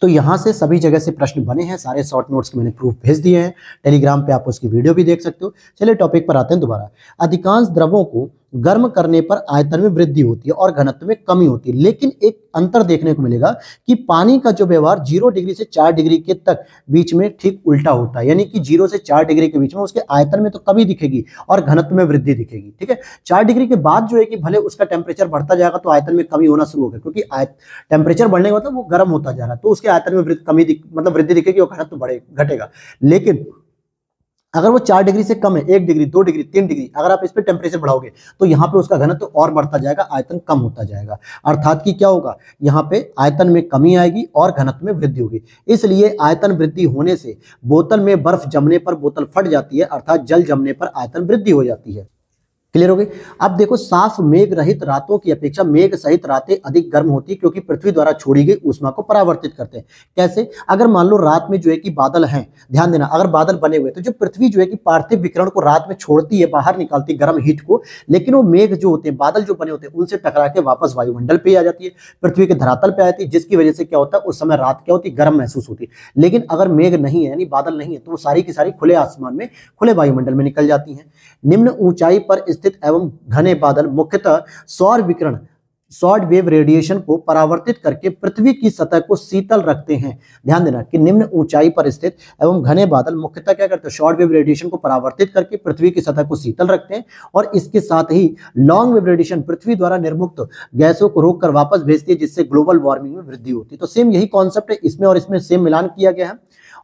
तो यहाँ से सभी जगह से प्रश्न बने हैं सारे शॉर्ट नोट्स के मैंने प्रूफ भेज दिए हैं टेलीग्राम पे आप उसकी वीडियो भी देख सकते हो चलिए टॉपिक पर आते हैं दोबारा अधिकांश द्रवों को गर्म करने पर आयतन में वृद्धि होती है और घनत्व में कमी होती है लेकिन एक अंतर देखने को मिलेगा कि पानी का जो व्यवहार जीरो डिग्री से चार डिग्री के तक बीच में ठीक उल्टा होता है यानी कि जीरो से चार डिग्री के बीच में उसके आयतन में तो कमी दिखेगी और घनत्व में वृद्धि दिखेगी ठीक है चार डिग्री के बाद जो है कि भले उसका टेम्परेचर बढ़ता जाएगा तो आयतन में कमी होना शुरू होगा क्योंकि टेम्परेचर बढ़ने का मतलब वो गर्म होता जा रहा है तो उसके आयतन में कमी मतलब वृद्धि दिखेगी और घनत्व बढ़े घटेगा लेकिन अगर वो चार डिग्री से कम है एक डिग्री दो डिग्री तीन डिग्री अगर आप इस पर टेम्परेचर बढ़ाओगे तो यहाँ पे उसका घनत्व तो और बढ़ता जाएगा आयतन कम होता जाएगा अर्थात कि क्या होगा यहाँ पे आयतन में कमी आएगी और घनत्व में वृद्धि होगी इसलिए आयतन वृद्धि होने से बोतल में बर्फ जमने पर बोतल फट जाती है अर्थात जल जमने पर आयतन वृद्धि हो जाती है क्लियर हो गई अब देखो साफ मेघ रहित रातों की अपेक्षा मेघ सहित रातें अधिक गर्म होती है क्योंकि पृथ्वी द्वारा छोड़ी गई उष्मा को परावर्तित करते हैं कैसे अगर मान लो रात में जो है कि बादल हैं ध्यान देना अगर बादल बने हुए तो जो पृथ्वी जो है कि पार्थिव विकरण को रात में छोड़ती है बाहर निकालती है गर्म हीट को लेकिन वो मेघ जो होते हैं बादल जो बने होते हैं उनसे टकरा के वापस वायुमंडल पर आ जाती है पृथ्वी के धरातल पर आ जाती है जिसकी वजह से क्या होता है उस समय रात क्या होती गर्म महसूस होती है लेकिन अगर मेघ नहीं है यानी बादल नहीं है तो वो सारी की सारी खुले आसमान में खुले वायुमंडल में निकल जाती है निम्न ऊंचाई पर स्थित एवं घने बादल मुख्यतः सौर विकरण शॉर्ट वेव रेडिएशन को परावर्तित करके पृथ्वी की सतह को शीतल रखते हैं ध्यान देना कि निम्न ऊंचाई पर स्थित एवं घने बादल मुख्यतः क्या करते हैं शॉर्ट वेव रेडिएशन को परावर्तित करके पृथ्वी की सतह को शीतल रखते हैं और इसके साथ ही लॉन्ग वेव रेडिएशन पृथ्वी द्वारा निर्मुक्त गैसों को रोक कर वापस भेजती है जिससे ग्लोबल वार्मिंग में वृद्धि होती है तो सेम यही कॉन्सेप्ट है इसमें और इसमें सेम मिलान किया गया है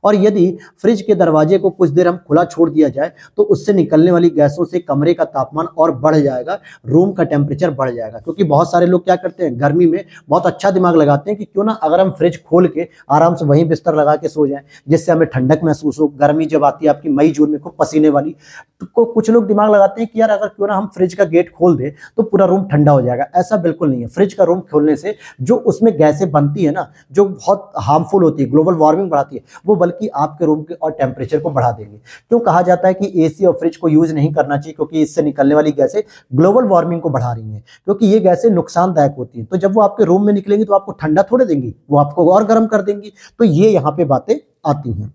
और यदि फ्रिज के दरवाजे को कुछ देर हम खुला छोड़ दिया जाए तो उससे निकलने वाली गैसों से कमरे का तापमान और बढ़ जाएगा रूम का टेम्परेचर बढ़ जाएगा क्योंकि बहुत सारे लोग क्या करते हैं गर्मी में बहुत अच्छा दिमाग लगाते हैं कि क्यों ना अगर हम फ्रिज खोल के आराम से वहीं बिस्तर लगा के सो जाएं जिससे हमें ठंडक महसूस हो गर्मी जब आती है आपकी मई जून में खूब पसीने वाली तो कुछ लोग दिमाग लगाते हैं कि यार अगर क्यों ना हम फ्रिज का गेट खोल दें तो पूरा रूम ठंडा हो जाएगा ऐसा बिल्कुल नहीं है फ्रिज का रूम खोलने से जो उसमें गैसें बनती है ना जो बहुत हार्मफुल होती है ग्लोबल वार्मिंग बढ़ाती है वो बल्कि आपके रूम के और टेम्परेचर को बढ़ा देंगे क्यों कहा जाता है कि एसी और फ्रिज को यूज नहीं करना चाहिए क्योंकि इससे निकलने वाली गैसें ग्लोबल वार्मिंग को बढ़ा रही हैं क्योंकि ये गैसें नुकसानदायक होती हैं तो जब वो आपके रूम में निकलेंगी तो आपको ठंडा थोड़े देंगी वो आपको और गर्म कर देंगी तो ये यहाँ पे बातें आती हैं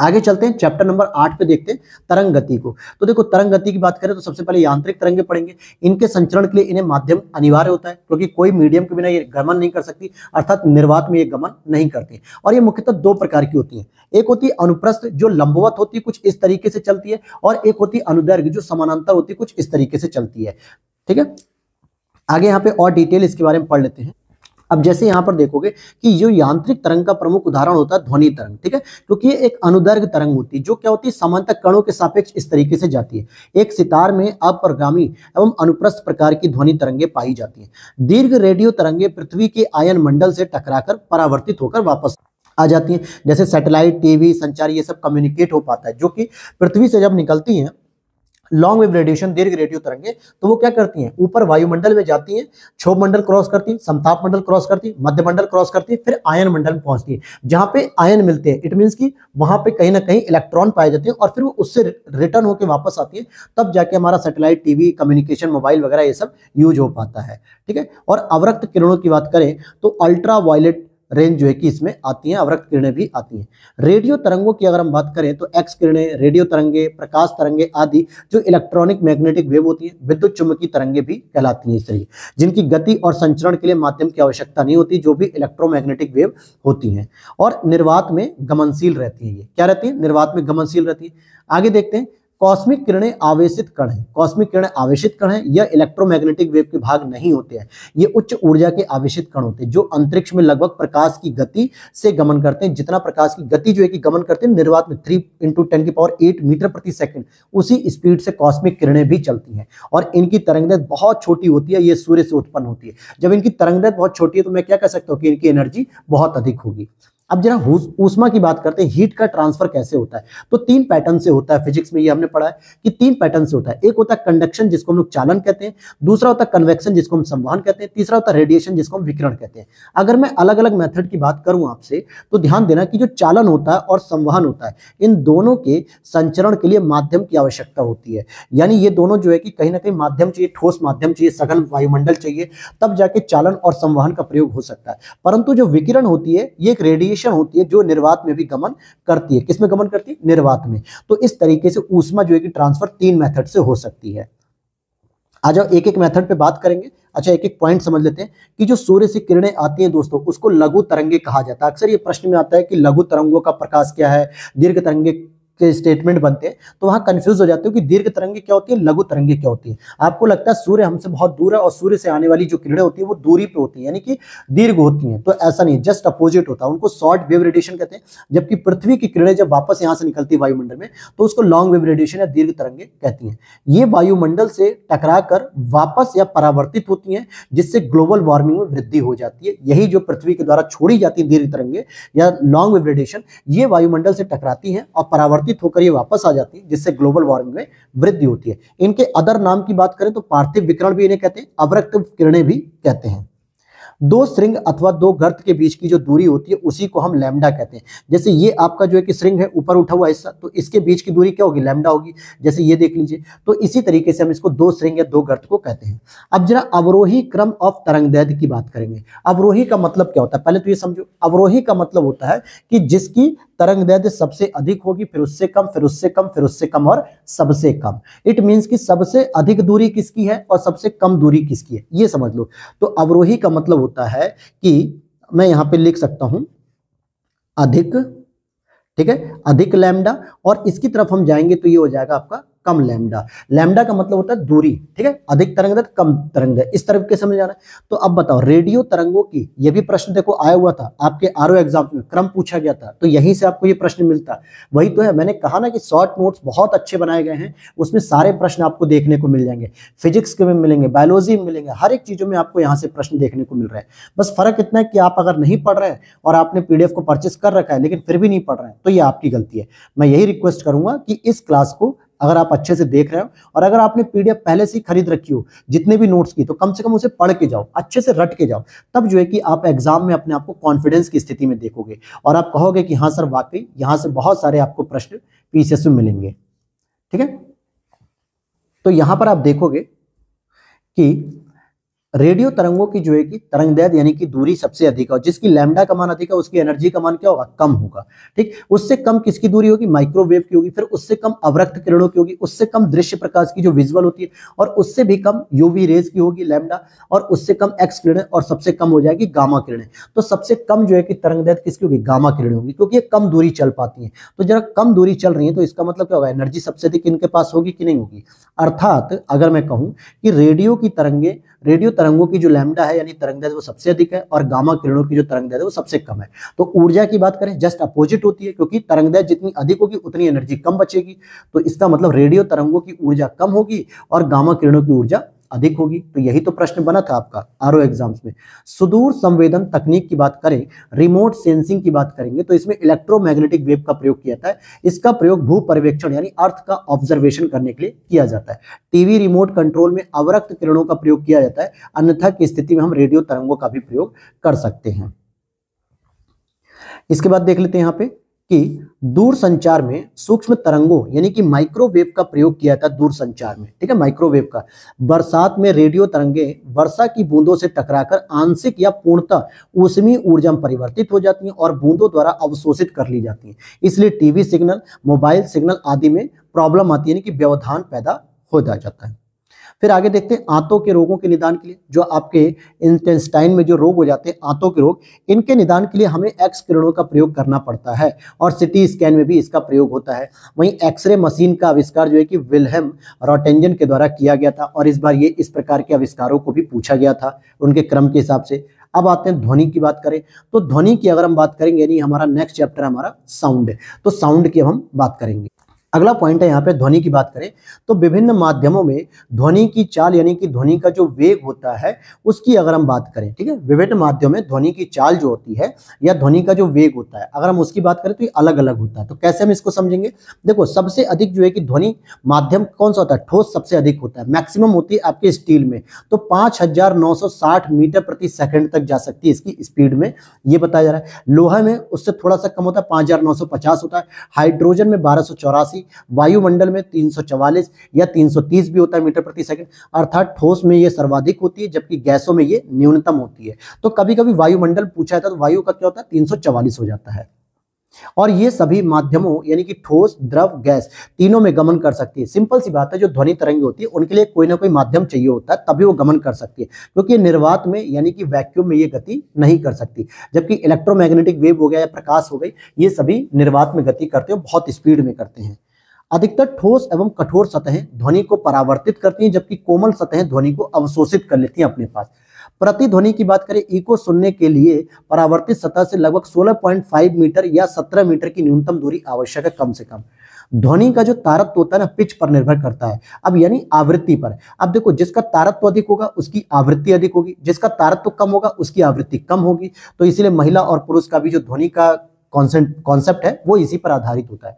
आगे चलते हैं चैप्टर नंबर आठ पे देखते हैं तरंग गति को तो देखो तरंग गति की बात करें तो सबसे पहले यांत्रिक तरंगे पढ़ेंगे इनके संचरण के लिए इन्हें माध्यम अनिवार्य होता है क्योंकि तो कोई मीडियम के बिना ये गमन नहीं कर सकती अर्थात निर्वात में ये गमन नहीं करती और ये मुख्यतः दो प्रकार की होती है एक होती है अनुप्रस्थ जो लंबवत होती है कुछ इस तरीके से चलती है और एक होती है जो समानांतर होती है कुछ इस तरीके से चलती है ठीक है आगे यहाँ पे और डिटेल इसके बारे में पढ़ लेते हैं अब जैसे यहां पर देखोगे कि जो यांत्रिक तरंग का प्रमुख उदाहरण होता है ध्वनि तरंग ठीक है क्योंकि ये एक अनुदर्ग तरंग होती है जो क्या होती है समांतर कणों के सापेक्ष इस तरीके से जाती है एक सितार में अपरगामी एवं अनुप्रस्थ प्रकार की ध्वनि तरंगे पाई जाती है दीर्घ रेडियो तरंगे पृथ्वी के आयन मंडल से टकराकर परावर्तित होकर वापस आ जाती है जैसे सैटेलाइट टीवी संचार ये सब कम्युनिकेट हो पाता है जो कि पृथ्वी से जब निकलती हैं लॉन्ग वेव रेडिएशन दीर्घ रेडियो तरंगे तो वो क्या करती हैं ऊपर वायुमंडल में जाती हैं क्षोभ मंडल क्रॉस करती समताप मंडल क्रॉस करती मध्य मंडल क्रॉस करती फिर आयन मंडल में पहुंचती है जहां पे आयन मिलते हैं इट मीन्स की वहां पे कहीं ना कहीं इलेक्ट्रॉन पाए जाते हैं और फिर वो उससे रिटर्न होकर वापस आती है तब जाके हमारा सेटेलाइट टीवी कम्युनिकेशन मोबाइल वगैरह ये सब यूज हो पाता है ठीक है और अवरक्त किरणों की बात करें तो अल्ट्रा वायलेट रेंज जो है कि इसमें आती हैं अवरक्त किरणें भी आती हैं रेडियो तरंगों की अगर हम बात करें तो एक्स किरणें रेडियो तरंगे प्रकाश तरंगे आदि जो इलेक्ट्रॉनिक मैग्नेटिक वेव होती हैं विद्युत चुम्बकीय तरंगे भी कहलाती हैं इस तरीके जिनकी गति और संचरण के लिए माध्यम की आवश्यकता नहीं होती जो भी इलेक्ट्रोमैग्नेटिक वेव होती हैं और निर्वात में गमनशील रहती है ये क्या रहती है निर्वात में गमनशील रहती है आगे देखते हैं कॉस्मिक किरणें आवेशित कण है कॉस्मिक किरणें आवेशित कण है यह इलेक्ट्रोमैग्नेटिक वेव के भाग नहीं होते हैं ये उच्च ऊर्जा के आवेशित कण होते हैं जो अंतरिक्ष में लगभग प्रकाश की गति से गमन करते हैं जितना प्रकाश की गति जो है कि गमन करते हैं निर्वात में थ्री इंटू टेन की पावर एट मीटर प्रति सेकेंड उसी स्पीड से कॉस्मिक किरणें भी चलती हैं और इनकी तरंगदैत बहुत छोटी होती है ये सूर्य से उत्पन्न होती है जब इनकी तरंगदैत बहुत छोटी है तो मैं क्या कह सकता हूँ कि इनकी एनर्जी बहुत अधिक होगी अब जरा ऊष्मा की बात करते हैं हीट का ट्रांसफर कैसे होता है तो तीन पैटर्न से होता है फिजिक्स में ये हमने पढ़ा है कि तीन पैटर्न से होता है एक होता है कंडक्शन जिसको हम लोग चालन कहते हैं दूसरा होता है कन्वेक्शन जिसको हम संवहन कहते हैं तीसरा होता है रेडिएशन जिसको हम विकिरण कहते हैं अगर मैं अलग अलग मेथड की बात करूं आपसे तो ध्यान देना कि जो चालन होता है और संवहन होता है इन दोनों के संचरण के लिए माध्यम की आवश्यकता होती है यानी ये दोनों जो है कि कहीं ना कहीं माध्यम चाहिए ठोस माध्यम चाहिए सघन वायुमंडल चाहिए तब जाके चालन और संवहन का प्रयोग हो सकता है परंतु जो विकिरण होती है ये एक रेडिएशन कंडीशन होती है जो निर्वात में भी गमन करती है किसमें गमन करती है निर्वात में तो इस तरीके से ऊष्मा जो है कि ट्रांसफर तीन मेथड से हो सकती है आ जाओ एक एक मेथड पे बात करेंगे अच्छा एक एक पॉइंट समझ लेते हैं कि जो सूर्य से किरणें आती हैं दोस्तों उसको लघु तरंगे कहा जाता है अक्सर ये प्रश्न में आता है कि लघु तरंगों का प्रकाश क्या है दीर्घ तरंगे के स्टेटमेंट बनते हैं तो वहाँ कन्फ्यूज हो जाते हो कि दीर्घ तरंगे क्या होती है लघु तरंगे क्या होती है आपको लगता है सूर्य हमसे बहुत दूर है और सूर्य से आने वाली जो किरणें होती है वो दूरी पे होती है यानी कि दीर्घ होती हैं तो ऐसा नहीं जस्ट अपोजिट होता है उनको शॉर्ट वेव रेडिएशन कहते हैं जबकि पृथ्वी की किरणें जब वापस यहाँ से निकलती है वायुमंडल में तो उसको लॉन्ग वेव रेडिएशन या दीर्घ तरंगे कहती हैं ये वायुमंडल से टकरा कर वापस या परावर्तित होती हैं जिससे ग्लोबल वार्मिंग में वृद्धि हो जाती है यही जो पृथ्वी के द्वारा छोड़ी जाती है दीर्घ तरंगे या लॉन्ग वेव रेडिएशन ये वायुमंडल से टकराती है और परावर्तित परिवर्तित होकर ये वापस आ जाती है जिससे ग्लोबल वार्मिंग में वृद्धि होती है इनके अदर नाम की बात करें तो पार्थिव विकरण भी इन्हें कहते हैं अवरक्त किरणें भी कहते हैं दो श्रृंग अथवा दो गर्त के बीच की जो दूरी होती है उसी को हम लैम्डा कहते हैं जैसे ये आपका जो है कि श्रृंग है ऊपर उठा हुआ हिस्सा तो इसके बीच की दूरी क्या होगी लैम्डा होगी जैसे ये देख लीजिए तो इसी तरीके से हम इसको दो श्रृंग या दो गर्त को कहते हैं अब जरा अवरोही क्रम ऑफ तरंग तरंगदैद की बात करेंगे अवरोही का मतलब क्या होता है पहले तो ये समझो अवरोही का मतलब होता है कि जिसकी तरंग दैर्ध्य सबसे अधिक होगी फिर उससे कम फिर उससे कम फिर उससे कम और सबसे कम इट मीन्स कि सबसे अधिक दूरी किसकी है और सबसे कम दूरी किसकी है ये समझ लो तो अवरोही का मतलब होता है कि मैं यहाँ पे लिख सकता हूँ अधिक ठीक है अधिक लैमडा और इसकी तरफ हम जाएंगे तो ये हो जाएगा आपका कम लैम्डा लैम्डा का मतलब होता है दूरी ठीक है अधिक तरंग दर तो कम तरंग दर इस तरफ के समझ आ रहा है तो अब बताओ रेडियो तरंगों की ये भी प्रश्न देखो आया हुआ था आपके आर एग्जाम में क्रम पूछा गया था तो यहीं से आपको ये प्रश्न मिलता वही तो है मैंने कहा ना कि शॉर्ट नोट्स बहुत अच्छे बनाए गए हैं उसमें सारे प्रश्न आपको देखने को मिल जाएंगे फिजिक्स के में मिलेंगे बायोलॉजी में मिलेंगे हर एक चीज़ों में आपको यहाँ से प्रश्न देखने को मिल रहा है बस फर्क इतना है कि आप अगर नहीं पढ़ रहे हैं और आपने पीडीएफ को परचेस कर रखा है लेकिन फिर भी नहीं पढ़ रहे हैं तो ये आपकी गलती है मैं यही रिक्वेस्ट करूंगा कि इस क्लास को अगर आप अच्छे से देख रहे हो और अगर आपने पीडीएफ पहले से ही खरीद रखी हो जितने भी नोट्स की तो कम से कम उसे पढ़ के जाओ अच्छे से रट के जाओ तब जो है कि आप एग्जाम में अपने आप को कॉन्फिडेंस की स्थिति में देखोगे और आप कहोगे कि हाँ सर वाकई यहाँ से बहुत सारे आपको प्रश्न पीसीएस में मिलेंगे ठीक है तो यहां पर आप देखोगे कि रेडियो तरंगों की जो है कि तरंग दैद यानी कि दूरी सबसे अधिक है जिसकी लैमडा का मान अधिक है उसकी एनर्जी का मान क्या होगा कम होगा ठीक उससे कम किसकी दूरी होगी माइक्रोवेव की होगी फिर उससे कम अवरक्त किरणों की होगी उससे कम दृश्य प्रकाश की जो विजुअल होती है और उससे भी कम यूवी रेज की होगी लैमडा और उससे कम एक्स किरणें और सबसे कम हो जाएगी गामा किरणें तो सबसे कम जो है कि तरंग दैद किसकी होगी गामा किरणें होगी क्योंकि ये कम दूरी चल पाती है तो जरा कम दूरी चल रही है तो इसका मतलब क्या होगा एनर्जी सबसे अधिक इनके पास होगी कि नहीं होगी अर्थात अगर मैं कहूँ कि रेडियो की तरंगे रेडियो तरंगों की जो लैमडा है यानी तरंग वो सबसे अधिक है और गामा किरणों की जो तरंग है वो सबसे कम है तो ऊर्जा की बात करें जस्ट अपोजिट होती है क्योंकि तरंग जितनी अधिक होगी उतनी एनर्जी कम बचेगी तो इसका मतलब रेडियो तरंगों की ऊर्जा कम होगी और गामा किरणों की ऊर्जा अधिक होगी तो यही तो प्रश्न बना था आपका आर एग्जाम्स में सुदूर संवेदन तकनीक की बात करें रिमोट सेंसिंग की बात करेंगे तो इसमें इलेक्ट्रोमैग्नेटिक वेव का प्रयोग किया जाता है इसका प्रयोग भू पर्यवेक्षण यानी अर्थ का ऑब्जर्वेशन करने के लिए किया जाता है टीवी रिमोट कंट्रोल में अवरक्त किरणों का प्रयोग किया जाता है अन्यथा की स्थिति में हम रेडियो तरंगों का भी प्रयोग कर सकते हैं इसके बाद देख लेते हैं यहाँ पे कि दूर संचार में सूक्ष्म तरंगों यानी कि माइक्रोवेव का प्रयोग किया था दूर संचार में ठीक है माइक्रोवेव का बरसात में रेडियो तरंगे वर्षा की बूंदों से टकराकर आंशिक या पूर्णतः ऊष्मीय ऊर्जा में परिवर्तित हो जाती हैं और बूंदों द्वारा अवशोषित कर ली जाती हैं इसलिए टीवी सिग्नल मोबाइल सिग्नल आदि में प्रॉब्लम आती है यानी कि व्यवधान पैदा हो जाता है फिर आगे देखते हैं आंतों के रोगों के निदान के लिए जो आपके इंटेस्टाइन में जो रोग हो जाते हैं आंतों के रोग इनके निदान के लिए हमें एक्स किरणों का प्रयोग करना पड़ता है और सिटी स्कैन में भी इसका प्रयोग होता है वहीं एक्सरे मशीन का आविष्कार जो है कि विलहेम रोटेंजन के द्वारा किया गया था और इस बार ये इस प्रकार के आविष्कारों को भी पूछा गया था उनके क्रम के हिसाब से अब आते हैं ध्वनि की बात करें तो ध्वनि की अगर हम बात करेंगे यानी हमारा नेक्स्ट चैप्टर हमारा साउंड है तो साउंड की हम बात करेंगे अगला पॉइंट है यहाँ पे ध्वनि की बात करें तो विभिन्न माध्यमों में ध्वनि की चाल यानी कि ध्वनि का जो वेग होता है उसकी अगर हम बात करें ठीक है विभिन्न माध्यम में ध्वनि की चाल जो होती है या ध्वनि का जो वेग होता है अगर हम उसकी बात करें तो ये अलग अलग होता है तो कैसे हम इसको समझेंगे देखो सबसे अधिक जो है कि ध्वनि माध्यम कौन सा होता है ठोस सबसे अधिक होता है मैक्सिमम होती है आपके स्टील में तो पाँच मीटर प्रति सेकेंड तक जा सकती है इसकी स्पीड में ये बताया जा रहा है लोहा में उससे थोड़ा सा कम होता है पाँच होता है हाइड्रोजन में बारह बाकी वायुमंडल में 344 या 330 भी होता है मीटर प्रति सेकंड अर्थात ठोस में ये सर्वाधिक होती है जबकि गैसों में ये न्यूनतम होती है तो कभी कभी वायुमंडल पूछा जाता है तो वायु का क्या होता है तीन हो जाता है और ये सभी माध्यमों यानी कि ठोस द्रव गैस तीनों में गमन कर सकती है सिंपल सी बात है जो ध्वनि तरंगी होती है उनके लिए कोई ना कोई माध्यम चाहिए होता है तभी वो गमन कर सकती है क्योंकि निर्वात में यानी कि वैक्यूम में ये गति नहीं कर सकती जबकि इलेक्ट्रोमैग्नेटिक वेव हो गया या प्रकाश हो गई ये सभी निर्वात में गति करते हैं बहुत स्पीड में करते हैं अधिकतर ठोस एवं कठोर सतहें ध्वनि को परावर्तित करती हैं जबकि कोमल सतहें ध्वनि को अवशोषित कर लेती हैं अपने पास प्रतिध्वनि की बात करें इको सुनने के लिए परावर्तित सतह से लगभग 16.5 मीटर या 17 मीटर की न्यूनतम दूरी आवश्यक है कम से कम ध्वनि का जो तारत्व होता है ना पिच पर निर्भर करता है अब यानी आवृत्ति पर अब देखो जिसका तारत्व अधिक होगा उसकी आवृत्ति अधिक होगी जिसका तारत्व कम होगा उसकी आवृत्ति कम होगी तो इसीलिए महिला और पुरुष का भी जो ध्वनि का कॉन्सेप्ट है वो इसी पर आधारित होता है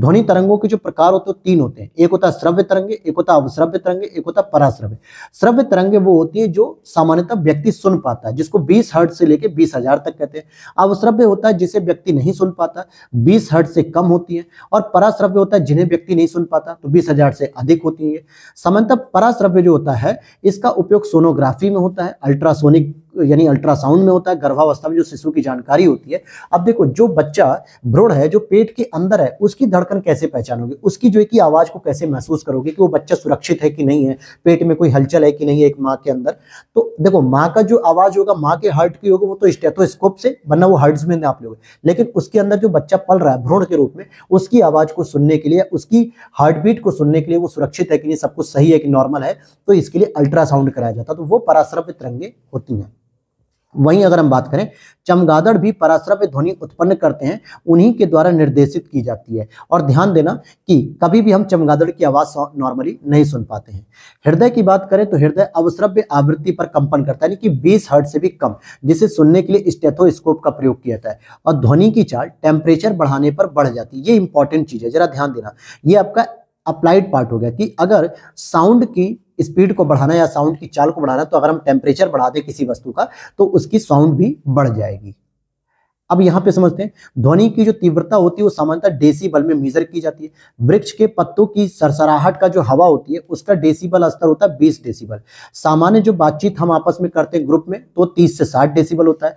ध्वनि तरंगों के जो प्रकार होते हैं तीन होते हैं एक होता है श्रव्य तरंगे एक होता है अवश्रव्य तरंगे एक होता है पराश्रव्य श्रव्य तरंगे वो होती है जो सामान्यतः व्यक्ति सुन पाता है जिसको बीस हर्ट से लेकर बीस हजार तक कहते हैं अवश्रव्य होता है जिसे व्यक्ति नहीं सुन पाता बीस हर्ट से कम होती है और पराश्रव्य होता है जिन्हें व्यक्ति नहीं सुन पाता तो बीस हजार से अधिक होती है सामान्यतः पराश्रव्य जो होता है इसका उपयोग सोनोग्राफी में होता है अल्ट्रासोनिक यानी अल्ट्रासाउंड में होता है गर्भावस्था में जो शिशु की जानकारी होती है अब देखो जो बच्चा भ्रूण है जो पेट के अंदर है उसकी धड़कन कैसे पहचानोगे उसकी जो है कि आवाज़ को कैसे महसूस करोगे कि वो बच्चा सुरक्षित है कि नहीं है पेट में कोई हलचल है कि नहीं है एक माँ के अंदर तो देखो माँ का जो आवाज़ होगा माँ के हार्ट की होगी वो तो स्टेथोस्कोप से वरना वो हर्ट्स में आप लोग लेकिन उसके अंदर जो बच्चा पल रहा है भ्रूण के रूप में उसकी आवाज़ को सुनने के लिए उसकी हार्ट बीट को सुनने के लिए वो सुरक्षित है कि नहीं सब कुछ सही है कि नॉर्मल है तो इसके लिए अल्ट्रासाउंड कराया जाता है तो वो पराश्रव्य तिरंगे होती हैं वहीं अगर हम बात करें चमगादड़ भी पराश्रव्य ध्वनि उत्पन्न करते हैं उन्हीं के द्वारा निर्देशित की जाती है और ध्यान देना कि कभी भी हम चमगादड़ की आवाज़ नॉर्मली नहीं सुन पाते हैं हृदय की बात करें तो हृदय अवश्रव्य आवृत्ति पर कंपन करता है यानी कि 20 हर्ट से भी कम जिसे सुनने के लिए स्टेथोस्कोप का प्रयोग किया जाता है और ध्वनि की चाल टेम्परेचर बढ़ाने पर बढ़ जाती है ये इंपॉर्टेंट चीज़ है जरा ध्यान देना ये आपका अप्लाइड पार्ट हो गया कि अगर साउंड की स्पीड को बढ़ाना या साउंड की चाल को बढ़ाना तो अगर हम टेम्परेचर बढ़ा दें किसी वस्तु का तो उसकी साउंड भी बढ़ जाएगी अब यहां पे समझते हैं ध्वनि की जो तीव्रता होती है वो सामान्यतः डेसिबल में मेजर की जाती है वृक्ष के पत्तों की सरसराहट का जो हवा होती है उसका डेसिबल स्तर होता है 20 डेसिबल सामान्य जो बातचीत हम आपस में करते हैं ग्रुप में तो 30 से 60 डेसिबल होता है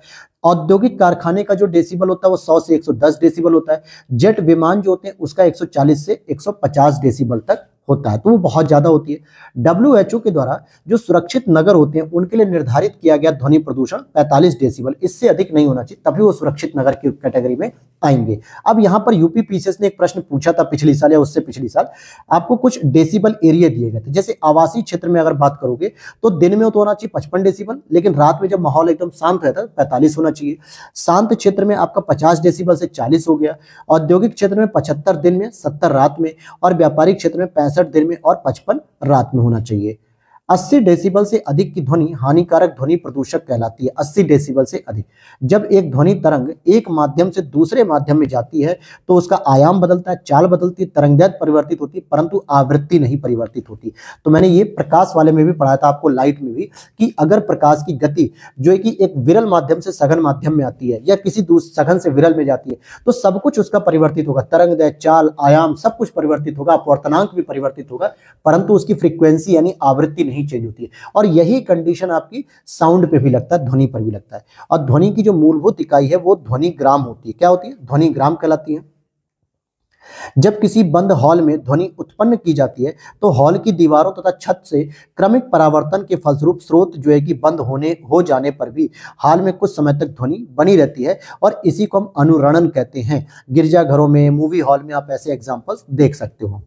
औद्योगिक कारखाने का जो डेसिबल होता है वो 100 से 110 डेसिबल होता है जेट विमान जो होते हैं उसका 140 से 150 डेसिबल तक होता है तो वो बहुत ज़्यादा होती है डब्ल्यू के द्वारा जो सुरक्षित नगर होते हैं उनके लिए निर्धारित किया गया ध्वनि प्रदूषण 45 डेसिबल इससे अधिक नहीं होना चाहिए तभी वो सुरक्षित नगर की कैटेगरी में आएंगे अब यहाँ पर यूपी पीसीएस ने एक प्रश्न पूछा था पिछले साल या उससे पिछले साल आपको कुछ डेसीबल एरिया दिए गए थे जैसे आवासीय क्षेत्र में अगर बात करोगे तो दिन में तो होना चाहिए पचपन डेसीबल लेकिन रात में जब माहौल एकदम शांत रहता है तो पैंतालीस होना चाहिए शांत क्षेत्र में आपका पचास डेसीबल से चालीस हो गया औद्योगिक क्षेत्र में पचहत्तर दिन में सत्तर रात में और व्यापारिक क्षेत्र में पैंसठ पैंसठ दिन में और पचपन रात में होना चाहिए 80 डेसिबल से अधिक की ध्वनि हानिकारक ध्वनि प्रदूषक कहलाती है 80 डेसिबल से अधिक जब एक ध्वनि तरंग एक माध्यम से दूसरे माध्यम में जाती है तो उसका आयाम बदलता है चाल बदलती है तरंगदैत परिवर्तित होती है परंतु आवृत्ति नहीं परिवर्तित होती तो मैंने ये प्रकाश वाले में भी पढ़ाया था आपको लाइट में भी कि अगर प्रकाश की गति जो है कि एक विरल माध्यम से सघन माध्यम में आती है या किसी सघन से विरल में जाती है तो सब कुछ उसका परिवर्तित होगा तरंग चाल आयाम सब कुछ परिवर्तित होगा अपवर्तनांक भी परिवर्तित होगा परंतु उसकी फ्रिक्वेंसी यानी आवृत्ति नहीं नहीं चेंज होती है और यही कंडीशन आपकी साउंड पे भी लगता है ध्वनि पर भी लगता है और ध्वनि की जो मूलभूत इकाई है वो ध्वनि ग्राम होती है क्या होती है ध्वनि ग्राम कहलाती है जब किसी बंद हॉल में ध्वनि उत्पन्न की जाती है तो हॉल की दीवारों तथा छत से क्रमिक परावर्तन के फलस्वरूप स्रोत जो है कि बंद होने हो जाने पर भी हाल में कुछ समय तक ध्वनि बनी रहती है और इसी को हम अनुरणन कहते हैं गिरजाघरों में मूवी हॉल में आप ऐसे एग्जांपल्स देख सकते हो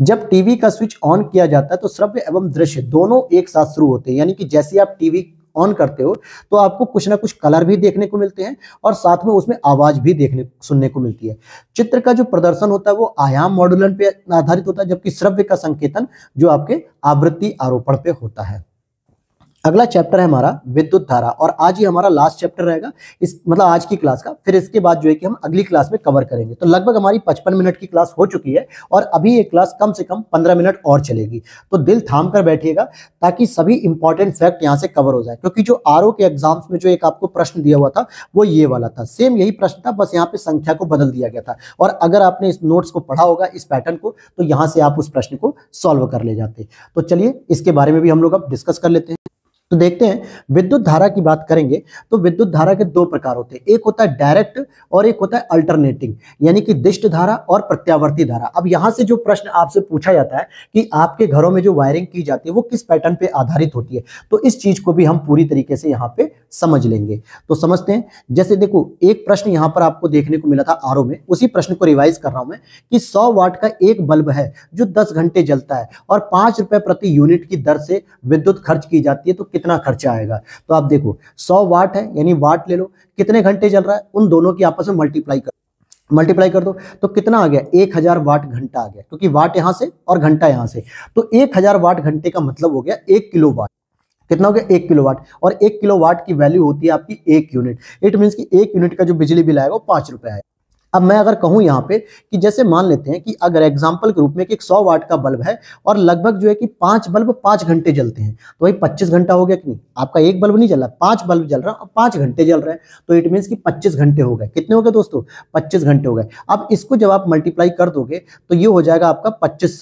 जब टीवी का स्विच ऑन किया जाता है तो श्रव्य एवं दृश्य दोनों एक साथ शुरू होते हैं यानी कि जैसे आप टीवी ऑन करते हो तो आपको कुछ ना कुछ कलर भी देखने को मिलते हैं और साथ में उसमें आवाज भी देखने सुनने को मिलती है चित्र का जो प्रदर्शन होता है वो आयाम मॉडुलन पे आधारित होता है जबकि श्रव्य का संकेतन जो आपके आवृत्ति आरोपण पे होता है अगला चैप्टर है हमारा विद्युत धारा और आज ही हमारा लास्ट चैप्टर रहेगा इस मतलब आज की क्लास का फिर इसके बाद जो है कि हम अगली क्लास में कवर करेंगे तो लगभग हमारी 55 मिनट की क्लास हो चुकी है और अभी ये क्लास कम से कम 15 मिनट और चलेगी तो दिल थाम कर बैठिएगा ताकि सभी इंपॉर्टेंट फैक्ट यहाँ से कवर हो जाए क्योंकि जो आर के एग्जाम्स में जो एक आपको प्रश्न दिया हुआ था वो ये वाला था सेम यही प्रश्न था बस यहाँ पे संख्या को बदल दिया गया था और अगर आपने इस नोट्स को पढ़ा होगा इस पैटर्न को तो यहाँ से आप उस प्रश्न को सॉल्व कर ले जाते तो चलिए इसके बारे में भी हम लोग अब डिस्कस कर लेते हैं तो देखते हैं विद्युत धारा की बात करेंगे तो विद्युत धारा के दो प्रकार होते हैं एक होता है डायरेक्ट और एक होता है अल्टरनेटिंग यानी कि दिष्ट धारा और प्रत्यावर्ती धारा अब यहां से जो प्रश्न आपसे पूछा जाता है कि आपके घरों में जो वायरिंग की जाती है वो किस पैटर्न पे आधारित होती है तो इस चीज को भी हम पूरी तरीके से यहाँ पे समझ लेंगे तो समझते हैं जैसे देखो एक प्रश्न यहाँ पर आपको देखने को मिला था आर में उसी प्रश्न को रिवाइज कर रहा हूं मैं कि सौ वाट का एक बल्ब है जो दस घंटे जलता है और पांच प्रति यूनिट की दर से विद्युत खर्च की जाती है तो कितना खर्चा आएगा तो आप देखो सौ वाट है यानी वाट ले लो कितने घंटे चल रहा है उन दोनों की आपस में मल्टीप्लाई कर मल्टीप्लाई कर दो तो कितना आ गया एक हजार वाट घंटा आ गया क्योंकि वाट यहां से और घंटा यहां से तो एक हजार वाट घंटे का मतलब हो गया एक किलो वाट कितना हो गया एक किलो वाट और एक किलो वाट की वैल्यू होती है आपकी एक यूनिट इट मीन की एक यूनिट का जो बिजली बिल आएगा वो पांच रुपए आएगा अब मैं अगर कहूं यहाँ पे कि जैसे मान लेते हैं कि अगर एग्जाम्पल के रूप में कि एक सौ वाट का बल्ब है और लगभग जो है कि पांच बल्ब पांच घंटे जलते हैं तो भाई पच्चीस घंटा हो गया कि नहीं आपका एक बल्ब नहीं रहा पांच बल्ब जल रहा और पांच घंटे जल रहे हैं तो इट मीन्स कि पच्चीस घंटे हो गए कितने हो गए दोस्तों पच्चीस घंटे हो गए अब इसको जब आप मल्टीप्लाई कर दोगे तो ये हो जाएगा आपका पच्चीस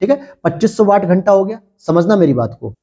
ठीक है पच्चीस वाट घंटा हो गया समझना मेरी बात को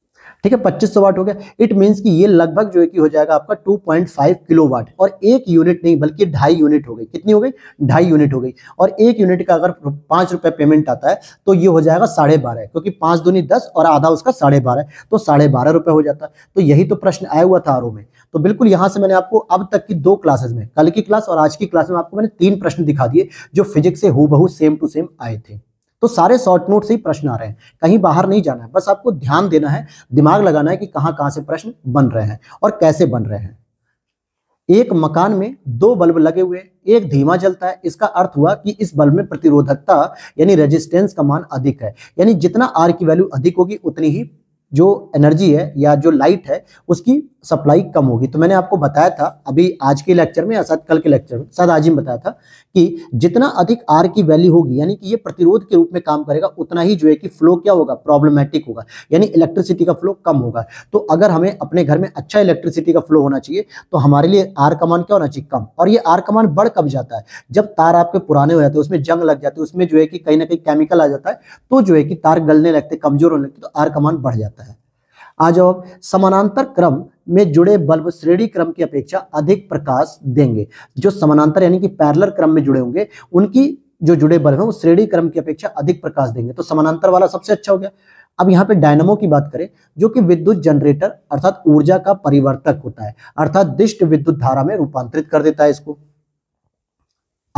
ठीक है पच्चीस सौ वाट हो गया इट मीन्स कि ये लगभग जो है कि हो जाएगा आपका 2.5 वाट और एक यूनिट नहीं बल्कि ढाई यूनिट हो गई कितनी हो गई ढाई यूनिट हो गई और एक यूनिट का अगर पांच रुपए पेमेंट आता है तो ये हो जाएगा साढ़े बारह क्योंकि पांच दूनी दस और आधा उसका साढ़े बारह तो साढ़े बारह रुपए हो जाता तो यही तो प्रश्न आया हुआ था आरो में तो बिल्कुल यहां से मैंने आपको अब तक की दो क्लासेज में कल की क्लास और आज की क्लास में आपको मैंने तीन प्रश्न दिखा दिए जो फिजिक्स से हु सेम टू सेम आए थे तो सारे शॉर्ट नोट से ही प्रश्न आ रहे हैं कहीं बाहर नहीं जाना है बस आपको ध्यान देना है दिमाग लगाना है कि कहां कहां से प्रश्न बन रहे हैं और कैसे बन रहे हैं एक मकान में दो बल्ब लगे हुए एक धीमा जलता है इसका अर्थ हुआ कि इस बल्ब में प्रतिरोधकता यानी रेजिस्टेंस का मान अधिक है यानी जितना आर की वैल्यू अधिक होगी उतनी ही जो एनर्जी है या जो लाइट है उसकी सप्लाई कम होगी तो मैंने आपको बताया था अभी आज के लेक्चर में या शायद कल के लेक्चर में शायद आज ही बताया था कि जितना अधिक आर की वैल्यू होगी यानी कि ये प्रतिरोध के रूप में काम करेगा उतना ही जो है कि फ्लो क्या होगा प्रॉब्लमेटिक होगा यानी इलेक्ट्रिसिटी का फ्लो कम होगा तो अगर हमें अपने घर में अच्छा इलेक्ट्रिसिटी का फ्लो होना चाहिए तो हमारे लिए आर का मान क्या होना चाहिए कम और ये आर का मान बढ़ कब जाता है जब तार आपके पुराने हो जाते हैं उसमें जंग लग जाती है उसमें जो है कि कहीं ना कहीं केमिकल आ जाता है तो जो है कि तार गलने लगते कमजोर होने लगते तो आर का मान बढ़ जाता है आज आप समानांतर क्रम में जुड़े बल्ब श्रेणी क्रम की अपेक्षा अधिक प्रकाश देंगे जो समानांतर यानी कि पैरलर क्रम में जुड़े होंगे उनकी जो जुड़े बल्ब हैं वो श्रेणी क्रम की अपेक्षा अधिक प्रकाश देंगे तो समानांतर वाला सबसे अच्छा हो गया अब यहाँ पे डायनमो की बात करें जो कि विद्युत जनरेटर अर्थात ऊर्जा का परिवर्तक होता है अर्थात दिष्ट विद्युत धारा में रूपांतरित कर देता है इसको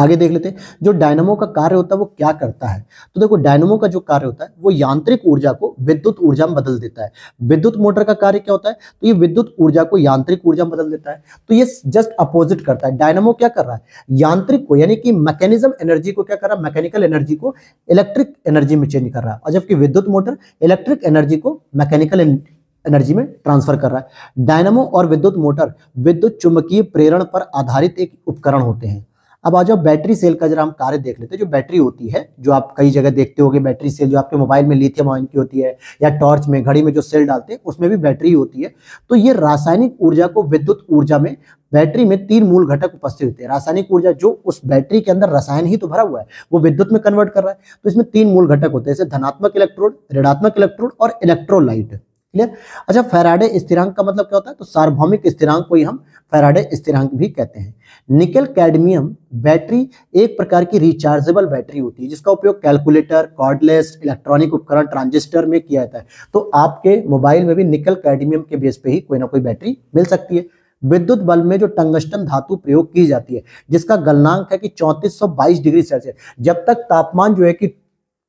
आगे देख लेते हैं जो डायनमो का कार्य होता है वो क्या करता है तो देखो डायनमो का जो कार्य होता है वो यांत्रिक ऊर्जा को विद्युत ऊर्जा में बदल देता है विद्युत मोटर का कार्य क्या होता है तो ये विद्युत ऊर्जा को यांत्रिक ऊर्जा में बदल देता है तो ये जस्ट अपोजिट करता है डायनमो क्या कर रहा है यांत्रिक को यानी कि मैकेनिज्म एनर्जी को क्या कर रहा है मैकेनिकल एनर्जी को इलेक्ट्रिक एनर्जी में चेंज कर रहा है और जबकि विद्युत मोटर इलेक्ट्रिक एनर्जी को मैकेनिकल एनर्जी में ट्रांसफर कर रहा है डायनमो और विद्युत मोटर विद्युत चुंबकीय प्रेरण पर आधारित एक उपकरण होते हैं अब आ जाओ बैटरी सेल का जरा हम कार्य देख लेते हैं जो बैटरी होती है जो आप कई जगह देखते हो बैटरी सेल जो आपके मोबाइल में लिथियम आयन की होती है या टॉर्च में घड़ी में जो सेल डालते हैं उसमें भी बैटरी होती है तो ये रासायनिक ऊर्जा को विद्युत ऊर्जा में बैटरी में तीन मूल घटक उपस्थित होते हैं रासायनिक ऊर्जा जो उस बैटरी के अंदर रसायन ही तो भरा हुआ है वो विद्युत में कन्वर्ट कर रहा है तो इसमें तीन मूल घटक होते हैं जैसे धनात्मक इलेक्ट्रोड ऋणात्मक इलेक्ट्रोड और इलेक्ट्रोलाइट क्लियर अच्छा फेराडे स्थिरांक का मतलब क्या होता है तो सार्वभौमिक स्थिरांक को ही हम फैराडे स्थिरांक भी कहते हैं निकल कैडमियम बैटरी एक प्रकार की रिचार्जेबल बैटरी होती है जिसका उपयोग कैलकुलेटर कॉर्डलेस इलेक्ट्रॉनिक उपकरण ट्रांजिस्टर में किया जाता है तो आपके मोबाइल में भी निकल कैडमियम के बेस पे ही कोई ना कोई बैटरी मिल सकती है विद्युत बल्ब में जो टंगस्टन धातु प्रयोग की जाती है जिसका गलनांक है कि चौंतीस डिग्री सेल्सियस जब तक तापमान जो है कि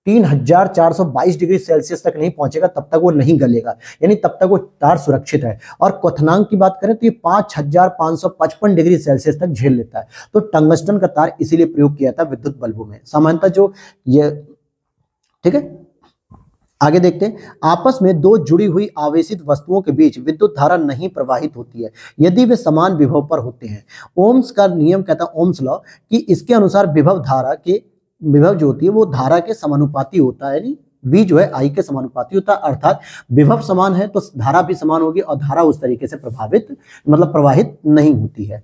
3,422 डिग्री सेल्सियस तक नहीं पहुंचेगा तब तक वो नहीं गलेगा यानी तब तक वो तार सुरक्षित है और क्वथनांक की बात करें तो ये 5,555 डिग्री सेल्सियस तक झेल लेता है तो टंगस्टन का तार इसीलिए प्रयोग किया था विद्युत बल्बों में सामान्यता जो ये ठीक है आगे देखते हैं आपस में दो जुड़ी हुई आवेशित वस्तुओं के बीच विद्युत धारा नहीं प्रवाहित होती है यदि वे समान विभव पर होते हैं ओम्स का नियम कहता है ओम्स लॉ कि इसके अनुसार विभव धारा के विभव जो होती है वो धारा के समानुपाती होता है यानी v जो है i के समानुपाती होता है अर्थात विभव समान है तो धारा भी समान होगी और धारा उस तरीके से प्रभावित मतलब प्रवाहित नहीं होती है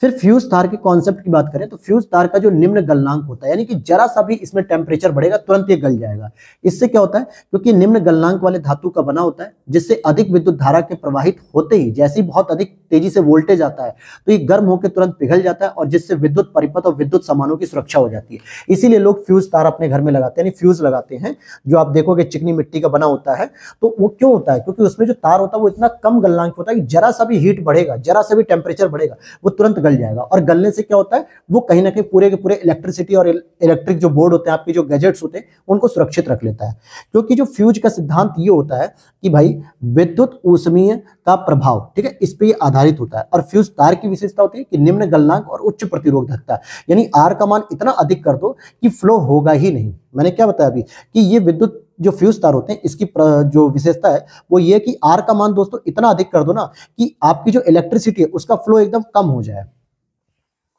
फिर फ्यूज तार के कॉन्सेप्ट की बात करें तो फ्यूज तार का जो निम्न गलनांक होता है यानी कि जरा सा भी इसमें टेम्परेचर बढ़ेगा तुरंत ये गल जाएगा इससे क्या होता है क्योंकि निम्न गलनांक वाले धातु का बना होता है जिससे अधिक विद्युत धारा के प्रवाहित होते ही जैसे ही बहुत अधिक तेजी से वोल्टेज आता है तो ये गर्म होकर तुरंत पिघल जाता है और जिससे विद्युत परिपथ और विद्युत सामानों की सुरक्षा हो जाती है इसीलिए लोग फ्यूज तार अपने घर में लगाते हैं फ्यूज लगाते हैं जो आप देखोगे चिकनी मिट्टी का बना होता है तो वो क्यों होता है क्योंकि उसमें जो तार होता है वो इतना कम गलनांक होता है कि जरा सा भी हीट बढ़ेगा जरा सा भी टेम्परेचर बढ़ेगा वो तुरंत गल जाएगा और गलने से क्या होता है वो कहीं ना कहीं पूरे के पूरे इलेक्ट्रिसिटी और इलेक्ट्रिक जो बोर्ड होते हैं आपके जो गैजेट्स होते हैं उनको सुरक्षित रख लेता है क्योंकि जो फ्यूज का सिद्धांत ये होता है कि भाई विद्युत ऊष्मीय का प्रभाव ठीक है इस पर आधार आधारित होता है और फ्यूज तार की विशेषता होती है कि निम्न गलनांक और उच्च प्रतिरोध धकता यानी आर का मान इतना अधिक कर दो कि फ्लो होगा ही नहीं मैंने क्या बताया अभी कि ये विद्युत जो फ्यूज तार होते हैं इसकी जो विशेषता है वो ये कि आर का मान दोस्तों इतना अधिक कर दो ना कि आपकी जो इलेक्ट्रिसिटी है उसका फ्लो एकदम कम हो जाए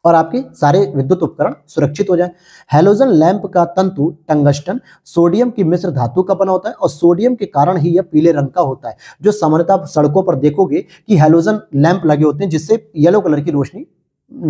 और आपके सारे विद्युत उपकरण सुरक्षित हो जाए हेलोजन लैंप का तंतु टंगस्टन सोडियम की मिश्र धातु का बना होता है और सोडियम के कारण ही यह पीले रंग का होता है जो सामान्यतः सड़कों पर देखोगे कि हेलोजन लैंप लगे होते हैं जिससे येलो कलर की रोशनी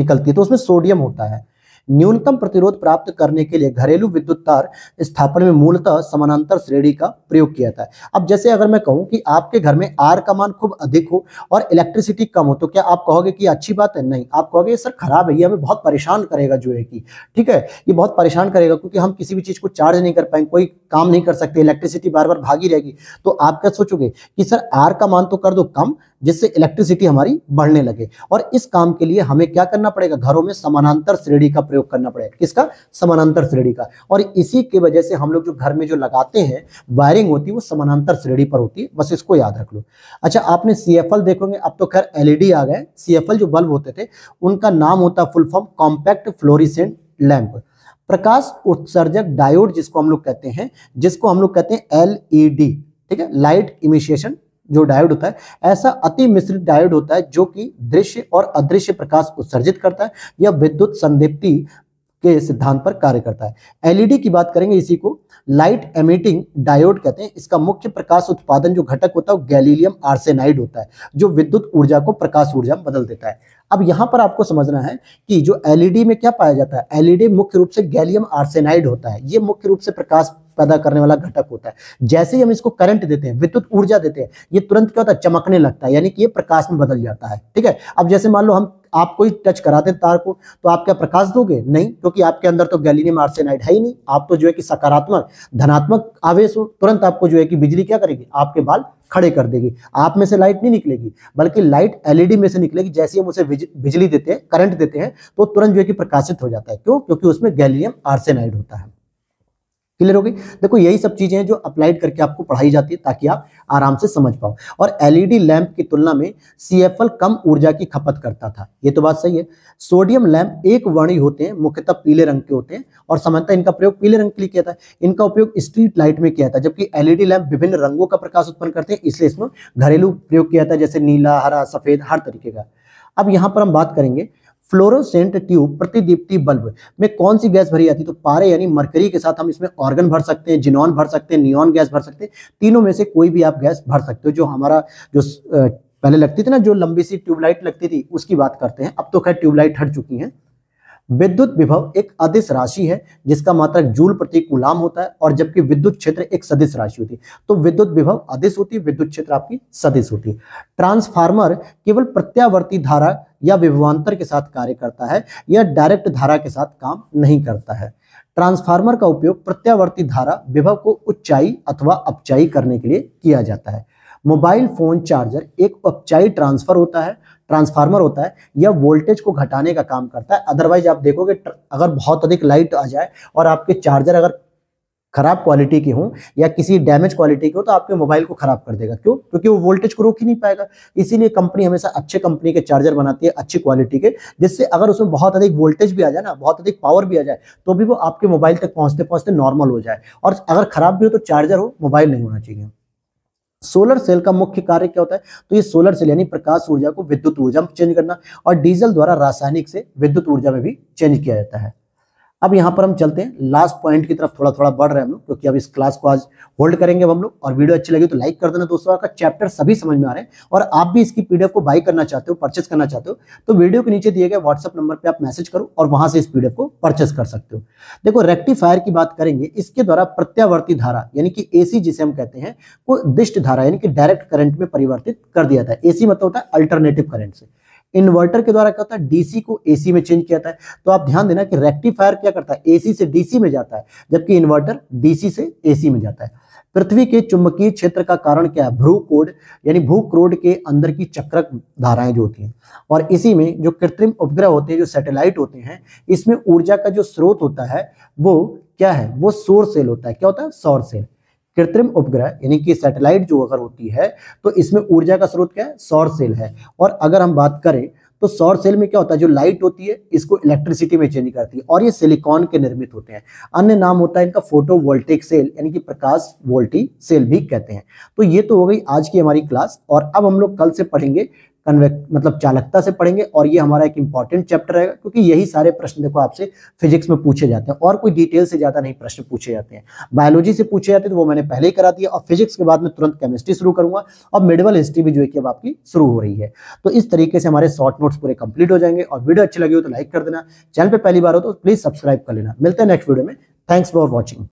निकलती है तो उसमें सोडियम होता है न्यूनतम प्रतिरोध प्राप्त करने के लिए घरेलू विद्युत तार स्थापन में मूलतः समानांतर श्रेणी का प्रयोग किया था अब जैसे अगर मैं कहूँ कि आपके घर में आर का मान खूब अधिक हो और इलेक्ट्रिसिटी कम हो तो क्या आप कहोगे कि अच्छी बात है नहीं आप कहोगे सर खराब है ये हमें बहुत परेशान करेगा जो है कि ठीक है ये बहुत परेशान करेगा क्योंकि हम किसी भी चीज़ को चार्ज नहीं कर पाएंगे कोई काम नहीं कर सकते इलेक्ट्रिसिटी बार बार भागी रहेगी तो आप क्या सोचोगे कि सर आर का मान तो कर दो कम जिससे इलेक्ट्रिसिटी हमारी बढ़ने लगे और इस काम के लिए हमें क्या करना पड़ेगा घरों में समानांतर श्रेणी का प्रयोग करना पड़ेगा किसका समानांतर श्रेणी का और इसी के वजह से हम लोग जो घर में जो लगाते हैं वायरिंग होती है वो समानांतर श्रेणी पर होती है बस इसको याद रख लो अच्छा आपने सी देखोगे अब तो खैर एलईडी e आ गए सी जो बल्ब होते थे उनका नाम होता full form compact fluorescent lamp प्रकाश उत्सर्जक डायोड जिसको हम लोग कहते हैं जिसको हम लोग कहते हैं एलईडी e ठीक है लाइट इमिशिएशन जो डायोड होता है ऐसा अति मिश्रित डायोड होता है जो कि दृश्य और अदृश्य प्रकाश उत्सर्जित करता है यह विद्युत संदिप्ति के सिद्धांत पर कार्य करता है एलईडी की बात करेंगे इसी को लाइट एमिटिंग डायोड कहते हैं इसका मुख्य प्रकाश उत्पादन जो घटक होता है वो गैलीलियम आर्सेनाइड होता है जो विद्युत ऊर्जा को प्रकाश ऊर्जा में बदल देता है अब यहां पर आपको समझना है कि जो एलईडी में क्या पाया जाता है एलईडी मुख्य रूप से गैलियम आर्सेनाइड होता है ये मुख्य रूप से प्रकाश पैदा करने वाला घटक होता है जैसे ही हम इसको करंट देते हैं विद्युत ऊर्जा देते हैं ये तुरंत क्या होता है चमकने लगता है यानी कि ये प्रकाश में बदल जाता है ठीक है अब जैसे मान लो हम आप कोई टच करा दें तार को तो आप क्या प्रकाश दोगे नहीं क्योंकि आपके अंदर तो गैलिनियम आर्सेनाइड है ही नहीं आप तो जो है कि सकारात्मक धनात्मक आवेश हो तुरंत आपको जो है कि बिजली क्या करेगी आपके बाल खड़े कर देगी आप में से लाइट नहीं निकलेगी बल्कि लाइट एलईडी में से निकलेगी जैसे हम उसे बिजली देते हैं करंट देते हैं तो तुरंत जो है कि प्रकाशित हो जाता है क्यों क्योंकि उसमें गैलिनियम आर्सेनाइड होता है क्लियर हो गई देखो यही सब चीज़ें हैं जो अप्लाइड करके आपको पढ़ाई जाती है ताकि आप आराम से समझ पाओ और एलईडी लैंप e की तुलना में सीएफएल कम ऊर्जा की खपत करता था ये तो बात सही है सोडियम लैंप एक वर्णी होते हैं मुख्यतः पीले रंग के होते हैं और सामान्यतः इनका प्रयोग पीले रंग के लिए किया था इनका उपयोग स्ट्रीट लाइट में किया था जबकि एलईडी लैंप e विभिन्न रंगों का प्रकाश उत्पन्न करते हैं इसलिए इसमें घरेलू प्रयोग किया था जैसे नीला हरा सफेद हर तरीके का अब यहां पर हम बात करेंगे फ्लोरोसेंट ट्यूब प्रतिदीप्ति बल्ब में कौन सी गैस भरी जाती है तो पारे यानी मरकरी के साथ हम इसमें ऑर्गन भर सकते हैं जिनॉन भर सकते हैं नियॉन गैस भर सकते हैं तीनों में से कोई भी आप गैस भर सकते हो जो हमारा जो पहले लगती थी ना जो लंबी सी ट्यूबलाइट लगती थी उसकी बात करते हैं अब तो खैर ट्यूबलाइट हट चुकी है विद्युत विभव एक अदिश राशि है जिसका मात्रक जूल प्रति गुलाम होता है और जबकि विद्युत क्षेत्र एक सदिश राशि होती है तो विद्युत विभव अदिश होती है विद्युत क्षेत्र आपकी सदिश होती है ट्रांसफार्मर केवल प्रत्यावर्ती धारा या विभवांतर के साथ कार्य करता है या डायरेक्ट धारा के साथ काम नहीं करता है ट्रांसफार्मर का उपयोग प्रत्यावर्ती धारा विभव को उच्चाई अथवा अपचाई करने के लिए किया जाता है मोबाइल फोन चार्जर एक अपचाई ट्रांसफर होता है ट्रांसफार्मर होता है यह वोल्टेज को घटाने का काम करता है अदरवाइज आप देखोगे अगर बहुत अधिक लाइट आ जाए और आपके चार्जर अगर खराब क्वालिटी के हों या किसी डैमेज क्वालिटी के हो तो आपके मोबाइल को खराब कर देगा क्यों क्योंकि वो वोल्टेज को रोक ही नहीं पाएगा इसीलिए कंपनी हमेशा अच्छे कंपनी के चार्जर बनाती है अच्छी क्वालिटी के जिससे अगर उसमें बहुत अधिक वोल्टेज भी आ जाए ना बहुत अधिक पावर भी आ जाए तो भी वो आपके मोबाइल तक पहुँचते पहुँचते नॉर्मल हो जाए और अगर खराब भी हो तो चार्जर हो मोबाइल नहीं होना चाहिए सोलर सेल का मुख्य कार्य क्या होता है तो ये सोलर सेल यानी प्रकाश ऊर्जा को विद्युत ऊर्जा में चेंज करना और डीजल द्वारा रासायनिक से विद्युत ऊर्जा में भी चेंज किया जाता है अब यहाँ पर हम चलते हैं लास्ट पॉइंट की तरफ थोड़ा थोड़ा बढ़ रहे हैं हम लोग क्योंकि अब इस क्लास को आज होल्ड करेंगे हम लोग और वीडियो अच्छी लगी तो लाइक कर देना दोस्तों आपका चैप्टर सभी समझ में आ रहे हैं और आप भी इसकी पीडीएफ को बाई करना चाहते हो परचेस करना चाहते हो तो वीडियो के नीचे दिए गए व्हाट्सअप नंबर पर आप मैसेज करो और वहां से इस पीडीएफ को परचेस कर सकते हो देखो रेक्टिफायर की बात करेंगे इसके द्वारा प्रत्यावर्ती धारा यानी कि ए जिसे हम कहते हैं वो दिष्ट धारा यानी कि डायरेक्ट करंट में परिवर्तित कर दिया था एसी मतलब होता है अल्टरनेटिव करंट से इन्वर्टर के द्वारा क्या होता है डीसी को एसी में चेंज किया जाता है तो आप ध्यान देना कि रेक्टिफायर क्या करता है एसी से डीसी में जाता है जबकि इन्वर्टर डीसी से एसी में जाता है पृथ्वी के चुंबकीय क्षेत्र का कारण क्या है भ्रू कोड यानी भू क्रोड के अंदर की चक्रक धाराएं जो होती हैं और इसी में जो कृत्रिम उपग्रह होते हैं जो सैटेलाइट होते हैं इसमें ऊर्जा का जो स्रोत होता है वो क्या है वो सोर सेल होता है क्या होता है सौर सेल कृत्रिम उपग्रह यानी कि सैटेलाइट जो अगर होती है तो इसमें ऊर्जा का स्रोत क्या है सौर सेल है और अगर हम बात करें तो सौर सेल में क्या होता है जो लाइट होती है इसको इलेक्ट्रिसिटी में चेंज करती है और ये सिलिकॉन के निर्मित होते हैं अन्य नाम होता है इनका फोटो वोल्टिक सेल यानी कि प्रकाश वोल्टी सेल भी कहते हैं तो ये तो हो गई आज की हमारी क्लास और अब हम लोग कल से पढ़ेंगे कन्वेक्ट मतलब चालकता से पढ़ेंगे और ये हमारा एक इंपॉर्टेंट चैप्टर रहेगा क्योंकि यही सारे प्रश्न देखो आपसे फिजिक्स में पूछे जाते हैं और कोई डिटेल से ज़्यादा नहीं प्रश्न पूछे जाते हैं बायोलॉजी से पूछे जाते हैं तो वो मैंने पहले ही करा दिया और फिजिक्स के बाद में तुरंत केमिस्ट्री शुरू करूंगा और मिडवल हिस्ट्री भी जो है कि अब आपकी शुरू हो रही है तो इस तरीके से हमारे शॉर्ट नोट्स पूरे कंप्लीट हो जाएंगे और वीडियो अच्छी लगी हो तो लाइक कर देना चैनल पर पहली बार हो तो प्लीज़ सब्सक्राइब कर लेना मिलते हैं नेक्स्ट वीडियो में थैंक्स फॉर वॉचिंग